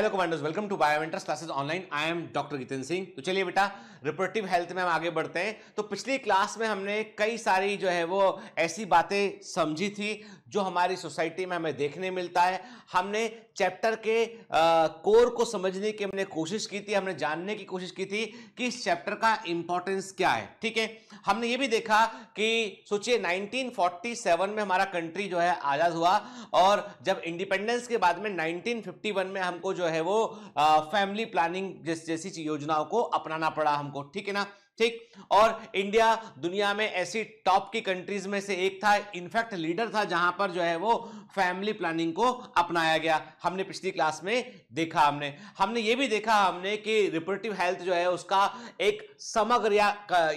Hello commandos welcome to Biomentors classes online I am doctor Jitendra Singh तो चलिए बेटा रिपोर्टिव health में हम आगे बढ़ते हैं तो पिछली क्लास में हमने कई सारी जो है वो ऐसी बातें समझी थी जो हमारी सोसाइटी में हमें देखने मिलता है हमने चैप्टर के आ, कोर को समझने की हमने कोशिश की थी हमने जानने की कोशिश की थी कि इस चैप्टर का इंपॉर्टेंस क्या है ठीक है हमने ये भी देखा कि सोचिए 1947 में हमारा कंट्री जो है आज़ाद हुआ और जब इंडिपेंडेंस के बाद में 1951 में हमको जो है वो आ, फैमिली प्लानिंग जैसी योजनाओं को अपनाना पड़ा हमको ठीक है ना ठीक और इंडिया दुनिया में ऐसी टॉप की कंट्रीज में से एक था इनफैक्ट लीडर था जहां पर जो है वो फैमिली प्लानिंग को अपनाया गया हमने पिछली क्लास में देखा हमने हमने ये भी देखा हमने कि रिपोर्टिव हेल्थ जो है उसका एक समग्र या,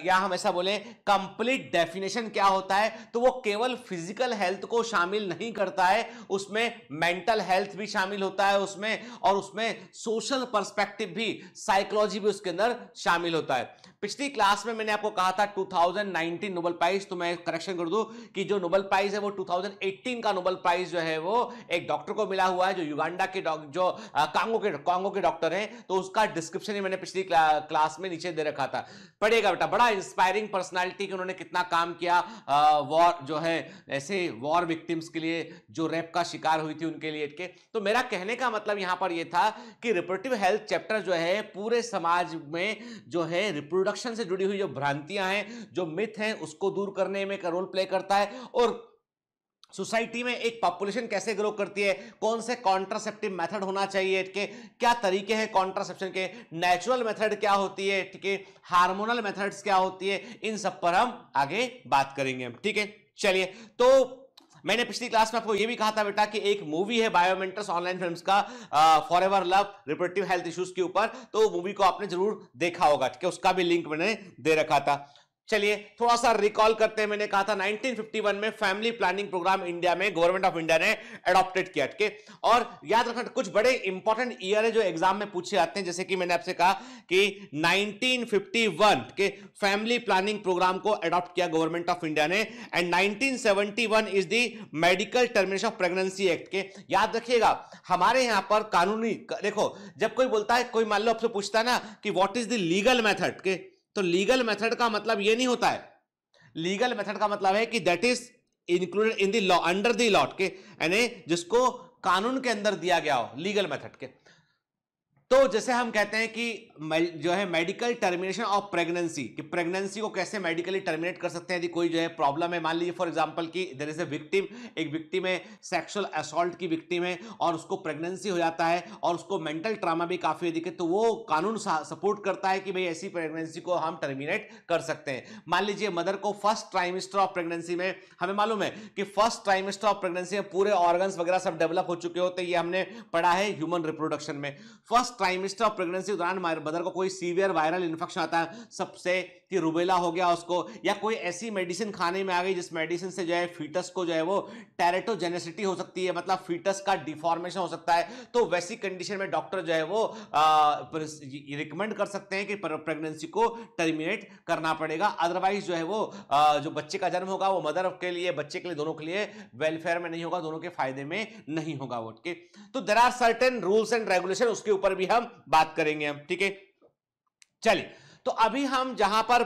या हम ऐसा बोलें कंप्लीट डेफिनेशन क्या होता है तो वो केवल फिजिकल हेल्थ को शामिल नहीं करता है उसमें मेंटल हेल्थ भी शामिल होता है उसमें और उसमें सोशल पर्सपेक्टिव भी साइकोलॉजी भी उसके अंदर शामिल होता है पिछली क्लास में मैंने आपको कहा था 2019 नोबल प्राइज तो मैं करेक्शन कर दूं कि जो नोबल प्राइज है वो 2018 का नोबल प्राइज जो है वो एक डॉक्टर को मिला हुआ है जो युगांडा के जो कांगो के कांगो के डॉक्टर हैं तो उसका डिस्क्रिप्शन मैंने पिछली क्ला, क्लास में नीचे दे रखा था पढ़ेगा बेटा बड़ा इंस्पायरिंग पर्सनैलिटी कि उन्होंने कितना काम किया वॉर जो है ऐसे वॉर विक्टिम्स के लिए जो रेप का शिकार हुई थी उनके लिए के तो मेरा कहने का मतलब यहां पर यह था कि रिपोर्टिव हेल्थ चैप्टर जो है पूरे समाज में जो है रिपोर्ट प्रोडक्शन से जुड़ी हुई जो भ्रांतियां हैं जो मिथ हैं उसको दूर करने में का रोल प्ले करता है और सोसाइटी में एक पॉपुलेशन कैसे ग्रो करती है कौन से कॉन्ट्रासेप्टिव मेथड होना चाहिए के क्या तरीके हैं कॉन्ट्रासेप्शन के नेचुरल मेथड क्या होती है ठीक है हार्मोनल मेथड्स क्या होती है इन सब पर हम आगे बात करेंगे ठीक है चलिए तो मैंने पिछली क्लास में आपको ये भी कहा था बेटा कि एक मूवी है बायोमेंटस ऑनलाइन फिल्म का forever love reproductive health issues के ऊपर तो मूवी को आपने जरूर देखा होगा ठीक है उसका भी लिंक मैंने दे रखा था चलिए थोड़ा सा रिकॉल करते हैं मैंने कहा था 1951 में फैमिली प्लानिंग प्रोग्राम इंडिया में गवर्नमेंट ऑफ इंडिया ने अडॉप्टेड किया के और याद रखना कुछ बड़े इंपॉर्टेंट ईयर है जो एग्जाम में पूछे जाते हैं जैसे कि मैंने आपसे कहा कि 1951 के फैमिली प्लानिंग प्रोग्राम को अडॉप्ट किया गवर्नमेंट ऑफ इंडिया ने and nineteen is the medical termination of pregnancy act के याद रखिएगा हमारे यहां पर कानूनी देखो जब कोई बोलता है कोई मान लो आपसे पूछता है ना कि what is the legal method के तो लीगल मेथड का मतलब यह नहीं होता है लीगल मेथड का मतलब है कि that is included in the law under the law के यानी जिसको कानून के अंदर दिया गया हो लीगल मेथड के तो जैसे हम कहते हैं कि जो है मेडिकल टर्मिनेशन ऑफ प्रेगनेंसी कि प्रेगनेंसी को कैसे मेडिकली टर्मिनेट कर सकते हैं यदि कोई जो है प्रॉब्लम है मान लीजिए फॉर एग्जांपल कि देर इज ए विक्टिम एक विक्टिम है सेक्सुअल असॉल्ट की विक्टिम है और उसको प्रेगनेंसी हो जाता है और उसको मेंटल ट्रामा भी काफ़ी अधिक है तो वो कानून सपोर्ट करता है कि भाई ऐसी प्रेगनेंसी को हम टर्मिनेट कर सकते हैं मान लीजिए मदर को फर्स्ट ट्राइमिस्टर ऑफ प्रेगनेंसी में हमें मालूम है कि फर्स्ट ट्राइमिस्टर ऑफ प्रेगनेंसी में पूरे ऑर्गन्स वगैरह सब डेवलप हो चुके होते ये हमने पढ़ा है ह्यूमन रिप्रोडक्शन में फर्स्ट प्राइम ऑफ प्रेगनेंसी के दौरान मदर को कोई सीवियर वायरल इन्फेक्शन आता है सबसे कि रुबेला हो गया उसको या कोई ऐसी मेडिसिन खाने में आ गई जिस मेडिसिन से जो है फीटस को जो है वो टेरेटोजेनेसिटी हो सकती है मतलब फीटस का डिफॉर्मेशन हो सकता है तो वैसी कंडीशन में डॉक्टर जो है वो रिकमेंड कर सकते हैं कि प्रेगनेंसी को टर्मिनेट करना पड़ेगा अदरवाइज जो है वो आ, जो बच्चे का जन्म होगा वो मदर के लिए बच्चे के लिए दोनों के लिए वेलफेयर में नहीं होगा दोनों के फायदे में नहीं होगा वो ठीक तो there are certain rules and regulation उसके ऊपर भी हम बात करेंगे हम ठीक है चलिए तो अभी हम जहां पर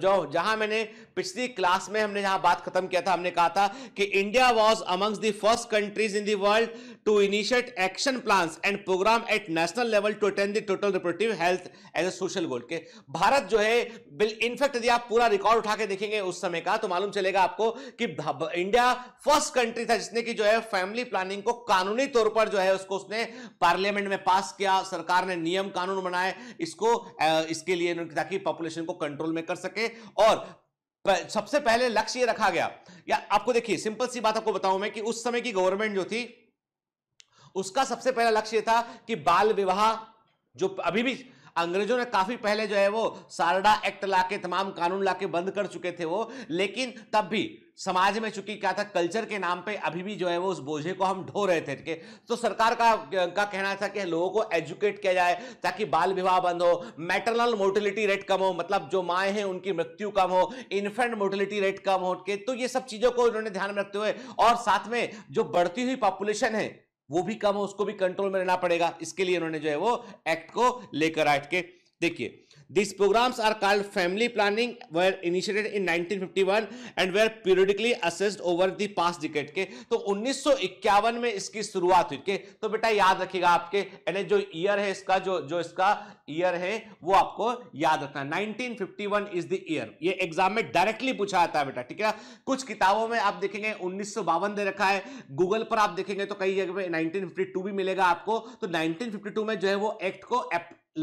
जो जहां मैंने पिछली क्लास में हमने जहां बात खत्म किया था हमने कहा था कि India was amongst the first countries in the world to initiate action plan and programme at national level to attend the total reproductive health as a social goal के भारत जो है बिल इनफैक्ट यदि आप पूरा रिकॉर्ड उठा के देखेंगे उस समय का तो मालूम चलेगा आपको कि इंडिया फर्स्ट कंट्री था जिसने की जो है फैमिली प्लानिंग को कानूनी तौर पर जो है उसको उसने पार्लियामेंट में पास किया सरकार ने नियम कानून बनाए इसको इसके लिए ताकि पॉपुलेशन को कंट्रोल में कर सके और सबसे पहले लक्ष्य रखा गया या आपको देखिए सिंपल सी बात आपको बताऊं मैं कि उस समय की गवर्नमेंट जो थी उसका सबसे पहला लक्ष्य यह था कि बाल विवाह जो अभी भी अंग्रेजों ने काफी पहले जो है वो सारडा एक्ट लाके तमाम कानून लाके बंद कर चुके थे वो लेकिन तब भी समाज में चूंकि क्या था कल्चर के नाम पे अभी भी जो है वो उस बोझे को हम ढो रहे थे ठीक है तो सरकार का का कहना था कि लोगों को एजुकेट किया जाए ताकि बाल विवाह बंद हो मैटरनल मोर्टिलिटी रेट कम हो मतलब जो माएँ हैं उनकी मृत्यु कम हो इन्फेंट मोर्टिलिटी रेट कम हो के तो ये सब चीज़ों को उन्होंने ध्यान में रखते हुए और साथ में जो बढ़ती हुई पॉपुलेशन है वो भी कम हो उसको भी कंट्रोल में रहना पड़ेगा इसके लिए उन्होंने जो है वो एक्ट को लेकर आठ के देखिए These programs are called family planning were initiated in 1951 and were periodically assessed over the past decade के तो 1951 में इसकी शुरुआत हुई के तो बेटा याद रखिएगा आपके यानी जो ईयर है इसका जो जो इसका ईयर है वो आपको याद रखना 1951 इज द ईयर ये एग्जाम में डायरेक्टली पूछा जाता है बेटा ठीक है कुछ किताबों में आप देखेंगे उन्नीस दे रखा है गूगल पर आप देखेंगे तो कई जगह पे 1952 भी मिलेगा आपको तो 1952 में जो है वो एक्ट को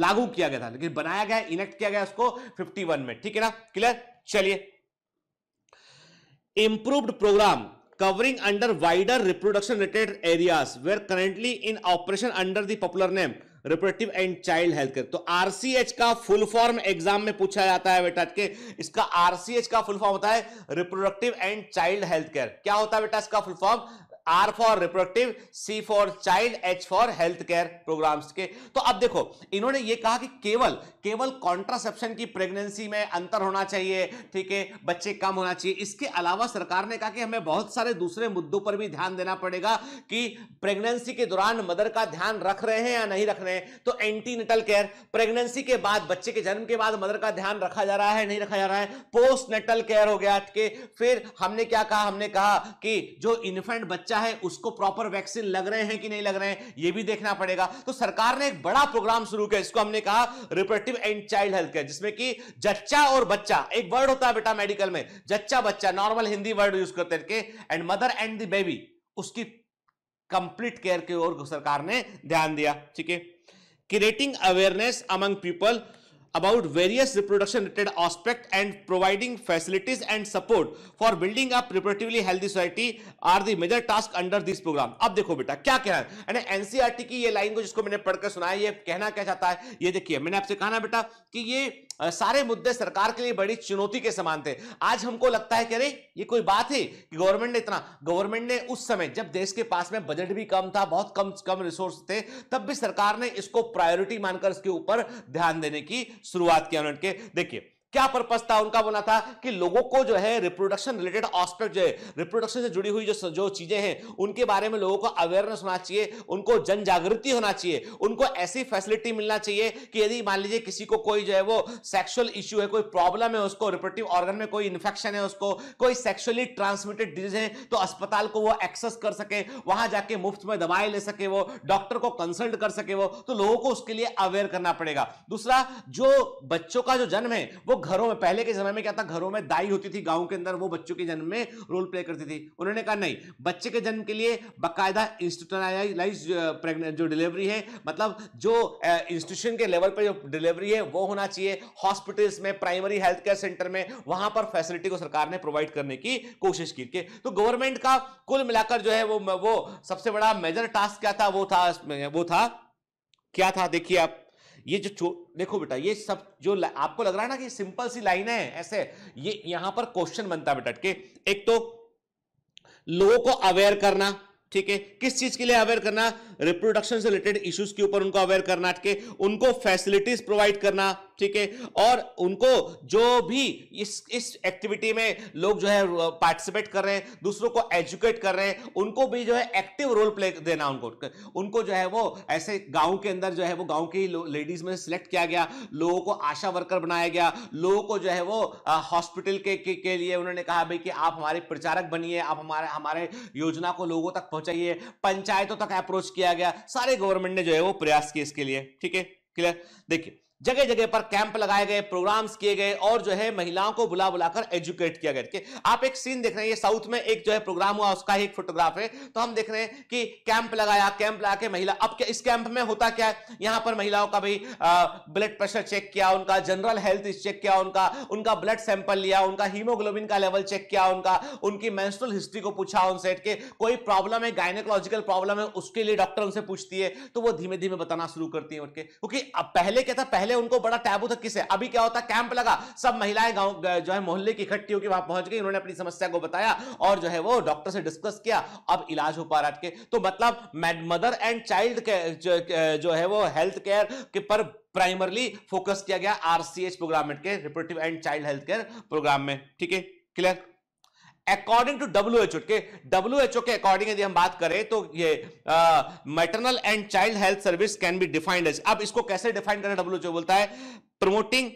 लागू किया गया था लेकिन बनाया गया इनेक्ट किया गया उसको फिफ्टी में ठीक है ना क्लियर चलिए improved programme covering under wider reproduction related areas were currently in operation under the popular name reproductive and child health care तो आरसीएच का फुल फॉर्म एग्जाम में पूछा जाता है बेटा के इसका आरसीएच का फुल फॉर्म होता है reproductive and child health care क्या होता है बेटा इसका full form R for reproductive C for child H for health care programme के तो अब देखो इन्होंने ये कहा कि केवल केवल कॉन्ट्रासेप्शन की प्रेगनेंसी में अंतर होना चाहिए ठीक है बच्चे कम होना चाहिए इसके अलावा सरकार ने कहा कि हमें बहुत सारे दूसरे मुद्दों पर भी ध्यान देना पड़ेगा कि प्रेगनेंसी के दौरान मदर का ध्यान रख रहे हैं या नहीं रख रहे हैं तो एंटीनेटल केयर प्रेगनेंसी के बाद बच्चे के जन्म के बाद मदर का ध्यान रखा जा रहा है नहीं रखा जा रहा है पोस्ट नेटल केयर हो गया फिर हमने क्या कहा हमने कहा कि जो इन्फेंट बच्चा बच्चा है उसको प्रॉपर वैक्सीन लग रहे हैं कि नहीं लग रहे हैं यह भी देखना पड़ेगा तो सरकार ने एक बड़ा प्रोग्राम शुरू किया इसको हमने कहा reproductive and child health care जिसमें कि जच्चा और बच्चा एक वर्ड होता है बेटा मेडिकल में जच्चा बच्चा नॉर्मल हिंदी वर्ड यूज करते हैं and mother and the baby उसकी कंप्लीट केयर की ओर सरकार ने ध्यान दिया ठीक है creating awareness among people about various reproduction related aspects and providing facilities and support for building up reproductively healthy society are the major task under this program अब देखो बेटा क्या कह रहा है एनसीआरटी की ये लाइन को जिसको मैंने पढ़कर सुनाया ये कहना क्या चाहता है ये देखिए मैंने आपसे कहा ना बेटा कि ये सारे मुद्दे सरकार के लिए बड़ी चुनौती के समान थे आज हमको लगता है कि अरे ये कोई बात है कि गवर्नमेंट ने इतना गवर्नमेंट ने उस समय जब देश के पास में बजट भी कम था बहुत कम कम रिसोर्स थे तब भी सरकार ने इसको प्रायोरिटी मानकर इसके ऊपर ध्यान देने की शुरुआत किया उन्होंने देखिए क्या पर्पज था उनका बोला था कि लोगों को जो है रिप्रोडक्शन रिलेटेड ऑस्पेक्ट जो है रिप्रोडक्शन से जुड़ी हुई जो जो चीजें हैं उनके बारे में लोगों को अवेयरनेस होना चाहिए उनको जन जागृति होना चाहिए उनको ऐसी फैसिलिटी मिलना चाहिए कि यदि मान लीजिए किसी को कोई जो है वो सेक्सुअल इश्यू है कोई प्रॉब्लम है उसको रिप्रोडक्टिव ऑर्गन में कोई इन्फेक्शन है उसको कोई सेक्सुअली ट्रांसमिटेड डिजीज है तो अस्पताल को वो एक्सेस कर सके वहां जाके मुफ्त में दवाएं ले सके वो डॉक्टर को कंसल्ट कर सके वो तो लोगों को उसके लिए अवेयर करना पड़ेगा दूसरा जो बच्चों का जो जन्म है वो घरों में पहले के समय में क्या था घरों में दाई होती थी गांव के अंदर वो बच्चों के जन्म में रोल प्ले करती थी उन्होंने कहा नहीं बच्चे के जन्म के लिए बाकायदा इंस्टीट्यूशनलाइज प्रेगनेंट जो डिलीवरी है मतलब जो इंस्टीट्यूशन के लेवल पर जो डिलीवरी है वो होना चाहिए हॉस्पिटल्स में प्राइमरी हेल्थ केयर सेंटर में वहां पर फैसिलिटी को सरकार ने प्रोवाइड करने की कोशिश की तो गवर्नमेंट का कुल मिलाकर जो है वो वो सबसे बड़ा मेजर टास्क क्या था वो था वो था क्या था देखिए आप ये जो देखो बेटा ये सब जो आपको लग रहा है ना कि सिंपल सी लाइन है ऐसे ये यहां पर क्वेश्चन बनता है बेटा के एक तो लोगों को अवेयर करना ठीक है किस चीज के लिए अवेयर करना रिप्रोडक्शन से रिलेटेड इश्यूज के ऊपर उनको अवेयर करना ठीक है उनको फैसिलिटीज प्रोवाइड करना ठीक है और उनको जो भी इस इस एक्टिविटी में लोग जो है पार्टिसिपेट कर रहे हैं दूसरों को एजुकेट कर रहे हैं उनको भी जो है एक्टिव रोल प्ले देना उनको उनको जो है वो ऐसे गांव के अंदर जो है वो गांव की लेडीज में सिलेक्ट किया गया लोगों को आशा वर्कर बनाया गया लोगों को जो है वो हॉस्पिटल के, के के लिए उन्होंने कहा भाई कि आप हमारे प्रचारक बनिए आप हमारे हमारे योजना को लोगों तक पहुंचाइए पंचायतों तक अप्रोच किया गया सारे गवर्नमेंट ने जो है वो प्रयास किए इसके लिए ठीक है क्लियर देखिए जगह जगह पर कैंप लगाए गए प्रोग्राम्स किए गए और जो है महिलाओं को बुला बुलाकर एजुकेट किया गया आप एक सीन देख रहे हैं साउथ में एक जो है प्रोग्राम हुआ उसका ही एक फोटोग्राफ है तो हम देख रहे हैं कि कैंप लगाया कैंप लगा के महिला अब क्या इस कैंप में होता क्या है यहां पर महिलाओं का भी ब्लड प्रेशर चेक किया उनका जनरल हेल्थ चेक किया उनका उनका ब्लड सैंपल लिया उनका हीमोग्लोबिन का लेवल चेक किया उनका उनकी मैंस्ट्रल हिस्ट्री को पूछा उनसे के कोई प्रॉब्लम है गायनेकोलॉजिकल प्रॉब्लम है उसके लिए डॉक्टर उनसे पूछती है तो वो धीमे धीमे बताना शुरू करती है उनके क्योंकि पहले क्या था पहले पहले उनको बड़ा टैबू था किसे अभी क्या होता कैंप लगा सब महिलाएं गांव जो है मोहल्ले की इकट्ठी होकर वहां पहुंच गई उन्होंने अपनी समस्या को बताया और जो है वो डॉक्टर से डिस्कस किया अब इलाज हो पा रहा है तो मतलब मदर एंड चाइल्ड जो है वो हेल्थ केयर के पर प्राइमरली फोकस किया गया आरसीएच प्रोग्राम के reproductive and child health care program में ठीक है clear according to W H O के डब्ल्यू एच ओ के अकॉर्डिंग यदि हम बात करें तो ये maternal and child health service can be defined as अब इसको कैसे डिफाइन करें डब्ल्यू एच ओ बोलता है प्रमोटिंग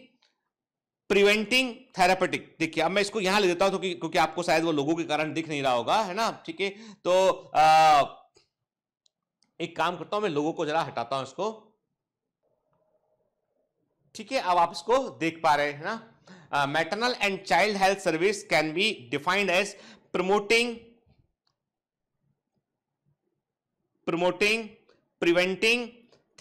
प्रिवेंटिंग थेरापेटिक देखिए अब मैं इसको यहां ले देता हूं क्योंकि क्योंकि आपको शायद वो लोगों के कारण दिख नहीं रहा होगा है ना ठीक है तो आ, एक काम करता हूं मैं लोगों को जरा हटाता हूं इसको ठीक है अब आप इसको देख पा रहे हैं ना maternal and child health service can be defined as promoting promoting preventing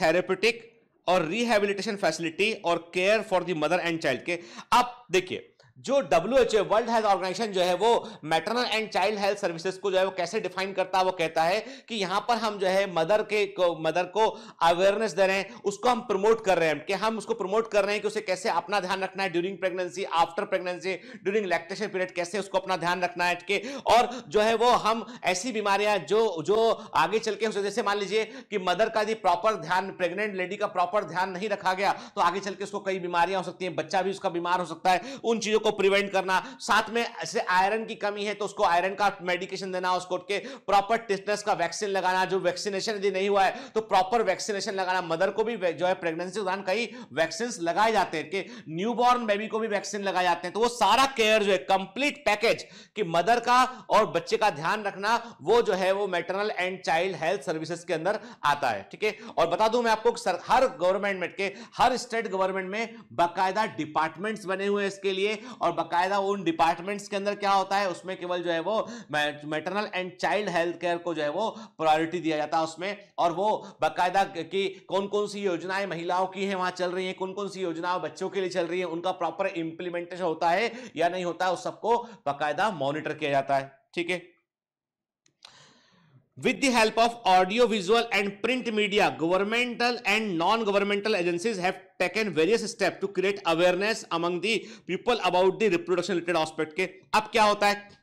therapeutic और रिहेबिलिटेशन फैसिलिटी और care for the mother and child के अब देखिए जो W H A world health organization जो है वो maternal and child health services को जो है वो कैसे डिफाइन करता है वो कहता है कि यहाँ पर हम जो है मदर के को, मदर को अवेयरनेस दे रहे हैं उसको हम प्रमोट कर रहे हैं कि हम उसको प्रमोट कर रहे हैं कि उसे कैसे अपना ध्यान रखना है during pregnancy after pregnancy during lactation period कैसे उसको अपना ध्यान रखना है कि और जो है वो हम ऐसी बीमारियां जो जो आगे चल के जैसे मान लीजिए कि मदर का यदि प्रॉपर ध्यान प्रेग्नेंट लेडी का प्रॉपर ध्यान नहीं रखा गया तो आगे चल के उसको कई बीमारियां हो सकती हैं बच्चा भी उसका बीमार हो सकता है उन चीजों को उसको प्रिवेंट करना साथ में ऐसे आयरन की कमी है तो उसको आयरन का मेडिकेशन देना उसको के प्रॉपर टिटनेस का वैक्सीन लगाना जो वैक्सीनेशन यदि नहीं हुआ है तो प्रॉपर वैक्सीनेशन लगाना मदर को भी जो है प्रेगनेंसी दौरान कई वैक्सीन लगाए जाते हैं कि न्यू बॉर्न बेबी को भी वैक्सीन लगाए जाते हैं तो वो सारा केयर जो है कंप्लीट पैकेज कि मदर का और बच्चे का ध्यान रखना वो जो है वो maternal and child health services के अंदर आता है ठीक है और बता दूं मैं आपको सर, हर गवर्नमेंट में के हर स्टेट गवर्नमेंट में बाकायदा डिपार्टमेंट्स बने हुए हैं इसके लिए और बाकायदा उन डिपार्टमेंट्स के अंदर क्या होता है उसमें केवल जो है वो maternal and child health care को जो है वो प्रायोरिटी दिया जाता है उसमें और वो बाकायदा की कौन कौन सी योजनाएं महिलाओं की हैं वहां चल रही हैं कौन कौन सी योजनाएं बच्चों के लिए चल रही है उनका प्रॉपर इंप्लीमेंटेशन होता है या नहीं होता है उस सबको बाकायदा मॉनिटर किया जाता है ठीक है with the help of audio visual and print media governmental and non governmental agencies have taken various steps to create awareness among the people about the reproduction related aspect के अब क्या होता है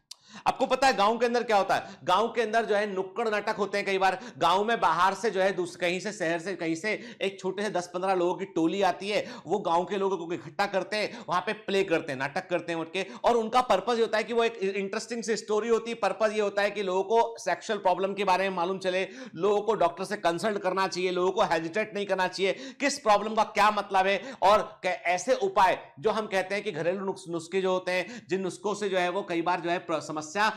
आपको पता है गांव के अंदर क्या होता है गांव के अंदर जो है नुक्कड़ नाटक होते हैं कई बार गांव में बाहर से जो है कहीं से शहर से कहीं से एक छोटे से दस पंद्रह लोगों की टोली आती है वो गांव के लोगों को इकट्ठा करते हैं वहां पे प्ले करते हैं नाटक करते हैं उठ के और उनका पर्पज होता है कि वो एक इंटरेस्टिंग सी स्टोरी होती है पर्पज ये होता है कि लोगों को सेक्शुअल प्रॉब्लम के बारे में मालूम चले लोगों को डॉक्टर से कंसल्ट करना चाहिए लोगों को हेजिटेट नहीं करना चाहिए किस प्रॉब्लम का क्या मतलब है और ऐसे उपाय जो हम कहते हैं कि घरेलू नुस्खे जो होते हैं जिन नुस्खों से जो है वो कई बार जो है समस्या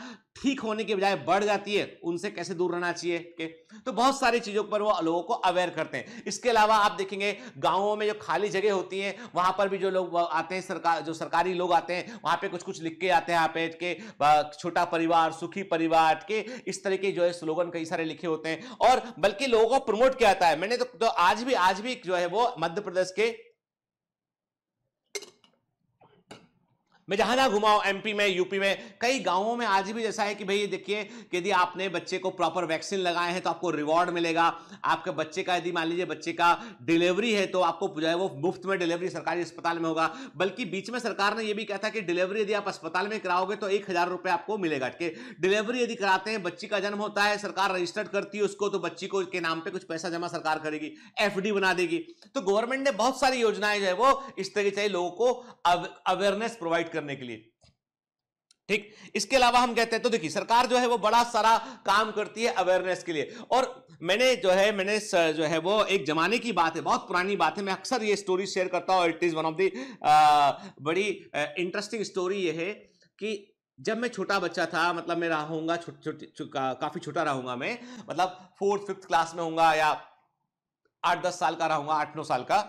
ठीक होने के बजाय बढ़ जाती है उनसे कैसे दूर रहना चाहिए के तो बहुत सारी चीज़ों पर वो लोगों को अवेयर करते हैं इसके अलावा आप देखेंगे गांवों में जो खाली जगह होती है वहां पर भी जो लोग आते हैं सरकार जो सरकारी लोग आते हैं वहां पे कुछ कुछ लिख के आते हैं यहाँ पे के छोटा परिवार सुखी परिवार के इस तरह के जो है स्लोगन कई सारे लिखे होते हैं और बल्कि लोगों को प्रमोट किया जाता है मैंने तो, तो आज भी आज भी जो है वो मध्य प्रदेश के मैं जहां जहां घुमाऊं एमपी में यूपी में कई गांवों में आज भी जैसा है कि भाई ये देखिए यदि आपने बच्चे को प्रॉपर वैक्सीन लगाए हैं तो आपको रिवॉर्ड मिलेगा आपके बच्चे का यदि मान लीजिए बच्चे का डिलीवरी है तो आपको जो है वो मुफ्त में डिलीवरी सरकारी अस्पताल में होगा बल्कि बीच में सरकार ने यह भी कहा था कि डिलीवरी यदि आप अस्पताल में कराओगे तो एक हजार आपको मिलेगा ठीक है डिलीवरी यदि कराते हैं बच्ची का जन्म होता है सरकार रजिस्टर्ड करती है उसको तो बच्ची को के नाम पर कुछ पैसा जमा सरकार करेगी एफ बना देगी तो गवर्नमेंट ने बहुत सारी योजनाएं जो है वो इस तरीके से लोगों को अवेयरनेस प्रोवाइड कर करने के लिए ठीक इसके अलावा हम कहते हैं तो देखिए सरकार जो है वो बड़ा सारा काम करती है अवेयरनेस के लिए और मैंने जो है मैंने जो है वो एक जमाने की बात है बहुत पुरानी बात है मैं अक्सर ये स्टोरी शेयर करता हूँ it is one of the बड़ी इंटरेस्टिंग स्टोरी ये है कि जब मैं छोटा बच्चा था मतलब मैं रहूँगा छोट, छोट, छोट, काफ़ी छोटा रहूंगा मैं मतलब फोर्थ फिफ्थ क्लास में हूँगा या आठ दस साल का रहूंगा आठ नौ साल का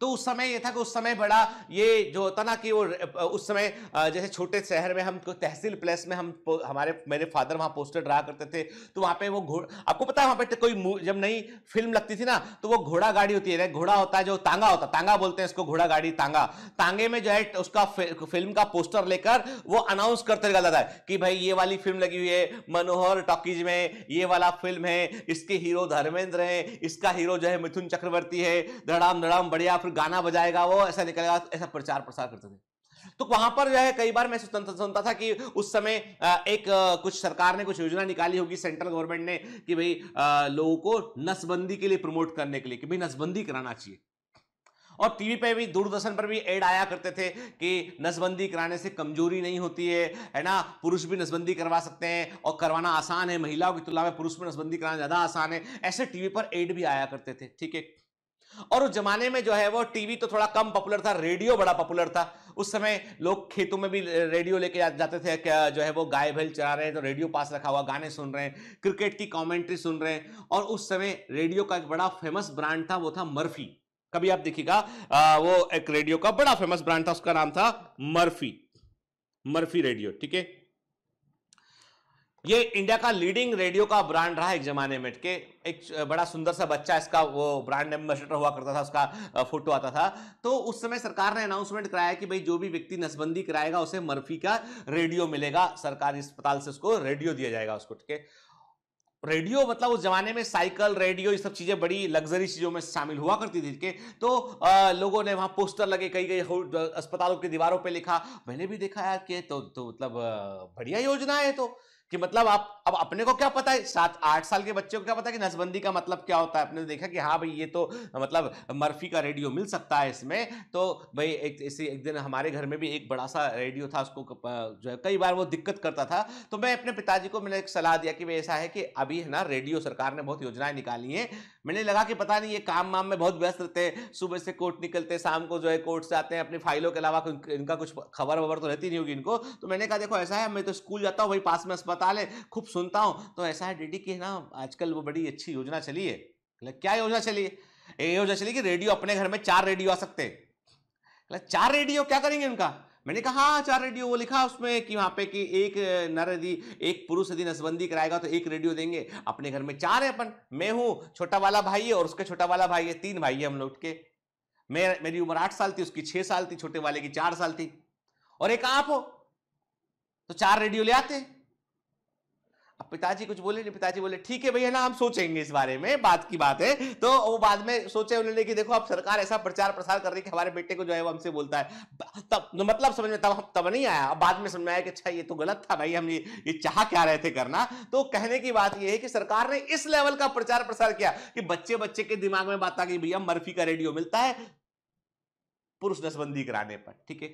तो उस समय ये था कि उस समय बड़ा ये जो होता ना कि वो उस समय जैसे छोटे शहर में हम तहसील प्लेस में हम हमारे मेरे फादर वहाँ पोस्टर रहा करते थे तो वहाँ पे वो घोड़ आपको पता है वहाँ पे कोई जब नई फिल्म लगती थी ना तो वो घोड़ा गाड़ी होती है घोड़ा होता है जो तांगा होता तांगा बोलते हैं इसको घोड़ा गाड़ी तांगा तांगे में जो है उसका फिल्म का पोस्टर लेकर वो अनाउंस करते रहता था कि भाई ये वाली फिल्म लगी हुई है मनोहर टॉकीज में ये वाला फिल्म है इसके हीरो धर्मेंद्र है इसका हीरो जो है मिथुन चक्रवर्ती है धड़ाम धड़ाम बढ़िया फिर गाना बजाएगा वो ऐसा निकलेगा ऐसा प्रचार प्रसार करते थे तो वहां पर जो है कई बार मैं सुनता सुनता था कि उस समय एक कुछ सरकार ने कुछ योजना निकाली होगी सेंट्रल गवर्नमेंट ने कि भाई लोगों को नसबंदी के लिए प्रमोट करने के लिए कि भाई नसबंदी कराना चाहिए और टीवी पे भी दूरदर्शन पर भी एड आया करते थे कि नसबंदी कराने से कमजोरी नहीं होती है है ना पुरुष भी नसबंदी करवा सकते हैं और करवाना आसान है महिलाओं की तुलना में पुरुष में नसबंदी कराना ज़्यादा आसान है ऐसे टीवी पर एड भी आया करते थे ठीक है और उस जमाने में जो है वो टीवी तो थोड़ा कम पॉपुलर था रेडियो बड़ा पॉपुलर था उस समय लोग खेतों में भी रेडियो लेके जाते थे जो है वो गाय भैल चला रहे हैं तो रेडियो पास रखा हुआ गाने सुन रहे हैं क्रिकेट की कमेंट्री सुन रहे हैं और उस समय रेडियो का एक बड़ा फेमस ब्रांड था वो था मर्फी कभी आप देखिएगा वो एक रेडियो का बड़ा फेमस ब्रांड था उसका नाम था मर्फी मर्फी रेडियो ठीक है ये इंडिया का लीडिंग रेडियो का ब्रांड रहा एक जमाने में के एक बड़ा सुंदर सा बच्चा इसका वो ब्रांड एम्बेसडर हुआ करता था उसका फोटो आता था तो उस समय सरकार ने अनाउंसमेंट कराया कि भाई जो भी व्यक्ति नसबंदी कराएगा उसे मर्फी का रेडियो मिलेगा सरकारी अस्पताल से उसको रेडियो दिया जाएगा उसको ठीक है रेडियो मतलब उस जमाने में साइकिल रेडियो ये सब चीज़ें बड़ी लग्जरी चीज़ों में शामिल हुआ करती थी के तो आ, लोगों ने वहां पोस्टर लगे कई कई अस्पतालों की दीवारों पे लिखा मैंने भी देखा यार के तो तो मतलब बढ़िया योजना है तो कि मतलब आप अब अपने को क्या पता है सात आठ साल के बच्चे को क्या पता है कि नसबंदी का मतलब क्या होता है अपने तो देखा कि हाँ भाई ये तो मतलब मर्फी का रेडियो मिल सकता है इसमें तो भाई एक इसी एक दिन हमारे घर में भी एक बड़ा सा रेडियो था उसको जो है कई बार वो दिक्कत करता था तो मैं अपने पिताजी को मैंने एक सलाह दिया कि भाई ऐसा है कि अभी है ना रेडियो सरकार ने बहुत योजनाएं निकाली हैं मैंने लगा कि पता नहीं ये काम वाम में बहुत व्यस्त रहते हैं सुबह से कोर्ट निकलते शाम को जो है कोर्ट से आते हैं अपनी फाइलों के अलावा इनका कुछ खबर वबर तो रहती नहीं होगी इनको तो मैंने कहा देखो ऐसा है मैं तो स्कूल जाता हूँ भाई पास में अस्पताल बता ले खूब सुनता हूँ तो ऐसा है डीडी की ना आजकल वो बड़ी अच्छी योजना चली है क्या योजना चली है योजना चली कि रेडियो अपने घर में चार रेडियो आ सकते हैं चार रेडियो क्या करेंगे उनका मैंने कहा हाँ चार रेडियो वो लिखा उसमें कि वहाँ पे कि एक नर यदि एक पुरुष यदि नसबंदी कराएगा तो एक रेडियो देंगे अपने घर में चार है अपन मैं हूँ छोटा वाला भाई है और उसके छोटा वाला भाई है तीन भाई है हम लोग के मैं मेरी उम्र आठ साल थी उसकी छः साल थी छोटे वाले की चार साल थी और एक आप हो तो चार रेडियो ले आते अब पिताजी कुछ बोले नहीं पिताजी बोले ठीक है भैया ना हम सोचेंगे इस बारे में बात की बात है तो वो बाद में सोचे उन्होंने कि देखो अब सरकार ऐसा प्रचार प्रसार कर रही है कि हमारे बेटे को जो है वो हमसे बोलता है तब मतलब समझ में तब तब नहीं आया अब बाद में समझ में आया कि अच्छा ये तो गलत था भाई हम ये ये चाह क्या रहे थे करना तो कहने की बात यह है कि सरकार ने इस लेवल का प्रचार प्रसार किया कि बच्चे बच्चे के दिमाग में बात आ गई भैया मर्फी का रेडियो मिलता है पुरुष नसबंदी कराने पर ठीक है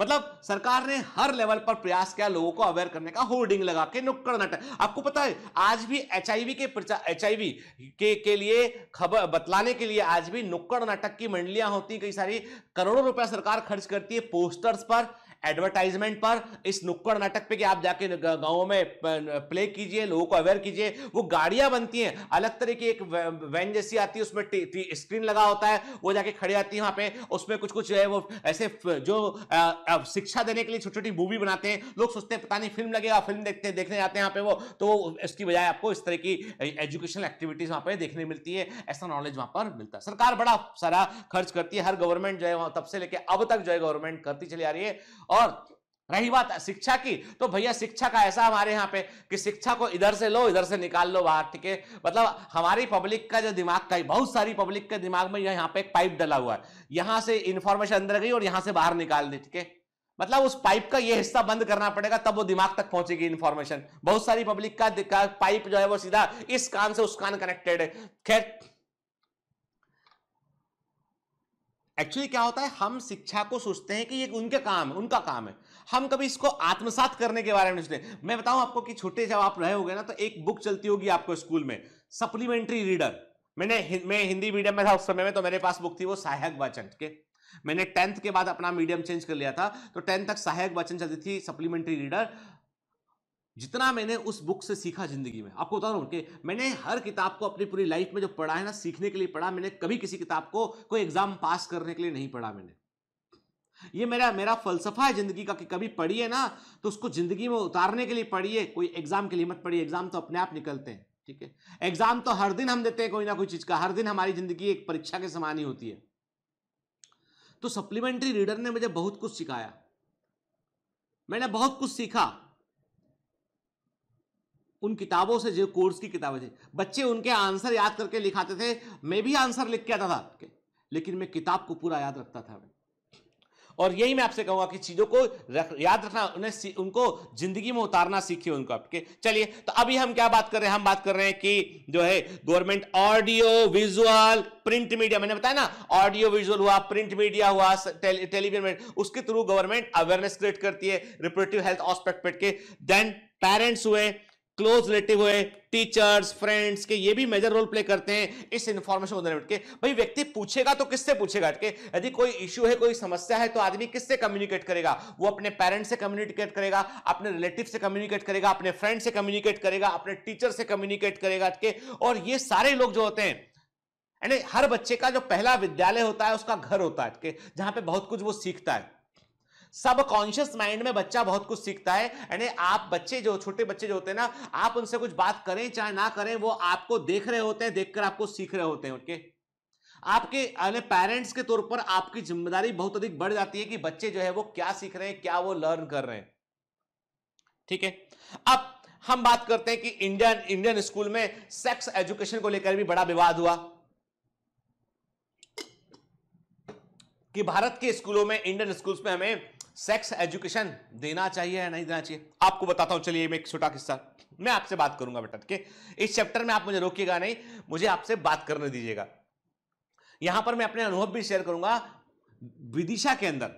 मतलब सरकार ने हर लेवल पर प्रयास किया लोगों को अवेयर करने का होर्डिंग लगा के नुक्कड़ नट आपको पता है आज भी एच के प्रचार एच के, के लिए खबर बतलाने के लिए आज भी नुक्कड़ नाटक की मंडलियां होती कई सारी करोड़ों रुपया सरकार खर्च करती है पोस्टर्स पर एडवर्टाइजमेंट पर इस नुक्कड़ नाटक पे कि आप जाके गाँव में प्ले कीजिए लोगों को अवेयर कीजिए वो गाड़ियां बनती हैं अलग तरह की एक वैन जैसी आती है उसमें स्क्रीन लगा होता है वो जाके खड़े आती है वहां पे उसमें कुछ कुछ जो है वो ऐसे जो शिक्षा देने के लिए छोटी छोटी मूवी बनाते हैं लोग सोचते हैं पता नहीं फिल्म लगेगा फिल्म देखते हैं देखने जाते हैं यहाँ पे वो तो इसकी बजाय आपको इस तरह की एजुकेशनल एक्टिविटीज वहाँ पे देखने मिलती है ऐसा नॉलेज वहाँ पर मिलता है सरकार बड़ा सारा खर्च करती है हर गवर्नमेंट जो है तब से लेके अब तक जो है गवर्नमेंट करती चली आ रही है और रही बात शिक्षा की तो भैया शिक्षा का ऐसा हमारे यहाँ पे कि शिक्षा को इधर से लो इधर से निकाल लो बाहर ठीक है मतलब हमारी पब्लिक का जो दिमाग का बहुत सारी पब्लिक के दिमाग में यहाँ पे एक पाइप डला हुआ है यहाँ से इन्फॉर्मेशन अंदर गई और यहाँ से बाहर निकाल दी ठीक है मतलब उस पाइप का ये हिस्सा बंद करना पड़ेगा तब वो दिमाग तक पहुंचेगी इन्फॉर्मेशन बहुत सारी पब्लिक का पाइप जो है वो सीधा इस कान से उस कान कनेक्टेड है खैर एक्चुअली क्या होता है हम शिक्षा को सोचते हैं कि ये उनके काम है उनका काम है हम कभी इसको आत्मसात करने के बारे में सोचते हैं मैं बताऊं आपको कि छोटे जब आप रहे होंगे ना तो एक बुक चलती होगी आपको स्कूल में सप्लीमेंट्री रीडर मैंने मैं हिंदी मीडियम में था उस समय में तो मेरे पास बुक थी वो सहायक वाचन के मैंने टेंथ के बाद अपना मीडियम चेंज कर लिया था तो टेंथ तक सहायक वाचन चलती थी सप्लीमेंट्री रीडर जितना मैंने उस बुक से सीखा जिंदगी में आपको बता रहा हूँ कि मैंने हर किताब को अपनी पूरी लाइफ में जो पढ़ा है ना सीखने के लिए पढ़ा मैंने कभी किसी किताब को कोई एग्जाम पास करने के लिए नहीं पढ़ा मैंने ये मेरा मेरा फलसफा है जिंदगी का कि कभी पढ़िए ना तो उसको जिंदगी में उतारने के लिए पढ़िए कोई एग्जाम के लिए मत पढ़िए एग्जाम तो अपने आप निकलते हैं ठीक है एग्जाम तो हर दिन हम देते हैं कोई ना कोई चीज का हर दिन हमारी जिंदगी एक परीक्षा के समान ही होती है तो सप्लीमेंट्री रीडर ने मुझे बहुत कुछ सिखाया मैंने बहुत कुछ सीखा उन किताबों से जो कोर्स की किताबें थी बच्चे उनके आंसर याद करके लिखाते थे मैं भी आंसर लिख के आता था लेकिन मैं किताब को पूरा याद रखता था और यही मैं आपसे कहूंगा कि चीज़ों को रख, याद रखना उन्हें उनको जिंदगी में उतारना सीखिए उनको आपके चलिए तो अभी हम क्या बात कर रहे हैं हम बात कर रहे हैं कि जो है government audio visual print media मैंने बताया ना ऑडियो विजुअल हुआ प्रिंट मीडिया हुआ टेली, उसके थ्रू गवर्नमेंट अवेयरनेस क्रिएट करती है रिपोर्टिव हेल्थ ऑस्पेक्ट के देन पेरेंट्स हुए क्लोज रिलेटिव हुए टीचर्स फ्रेंड्स के ये भी मेजर रोल प्ले करते हैं इस इंफॉर्मेशन को के भाई व्यक्ति पूछेगा तो किससे पूछेगा के यदि कोई इश्यू है कोई समस्या है तो आदमी किससे कम्युनिकेट करेगा वो अपने पेरेंट्स से कम्युनिकेट करेगा अपने रिलेटिव से कम्युनिकेट करेगा अपने फ्रेंड से कम्युनिकेट करेगा अपने टीचर से कम्युनिकेट करेगा के और ये सारे लोग जो होते हैं यानी हर बच्चे का जो पहला विद्यालय होता है उसका घर होता है जहां पे बहुत कुछ वो सीखता है सब कॉन्शियस माइंड में बच्चा बहुत कुछ सीखता है यानी आप बच्चे जो छोटे बच्चे जो होते हैं ना आप उनसे कुछ बात करें चाहे ना करें वो आपको देख रहे होते हैं देखकर आपको सीख रहे होते हैं उनके आपके यानी पेरेंट्स के तौर पर आपकी जिम्मेदारी बहुत अधिक बढ़ जाती है कि बच्चे जो है वो क्या सीख रहे हैं क्या वो लर्न कर रहे हैं ठीक है अब हम बात करते हैं कि इंडियन इंडियन स्कूल में सेक्स एजुकेशन को लेकर भी बड़ा विवाद हुआ कि भारत के स्कूलों में इंडियन स्कूल्स में हमें सेक्स एजुकेशन देना चाहिए या नहीं देना चाहिए आपको बताता हूं चलिए मैं एक छोटा किस्सा मैं आपसे बात करूंगा बेटा के इस चैप्टर में आप मुझे रोकिएगा नहीं मुझे आपसे बात करने दीजिएगा यहां पर मैं अपने अनुभव भी शेयर करूंगा विदिशा के अंदर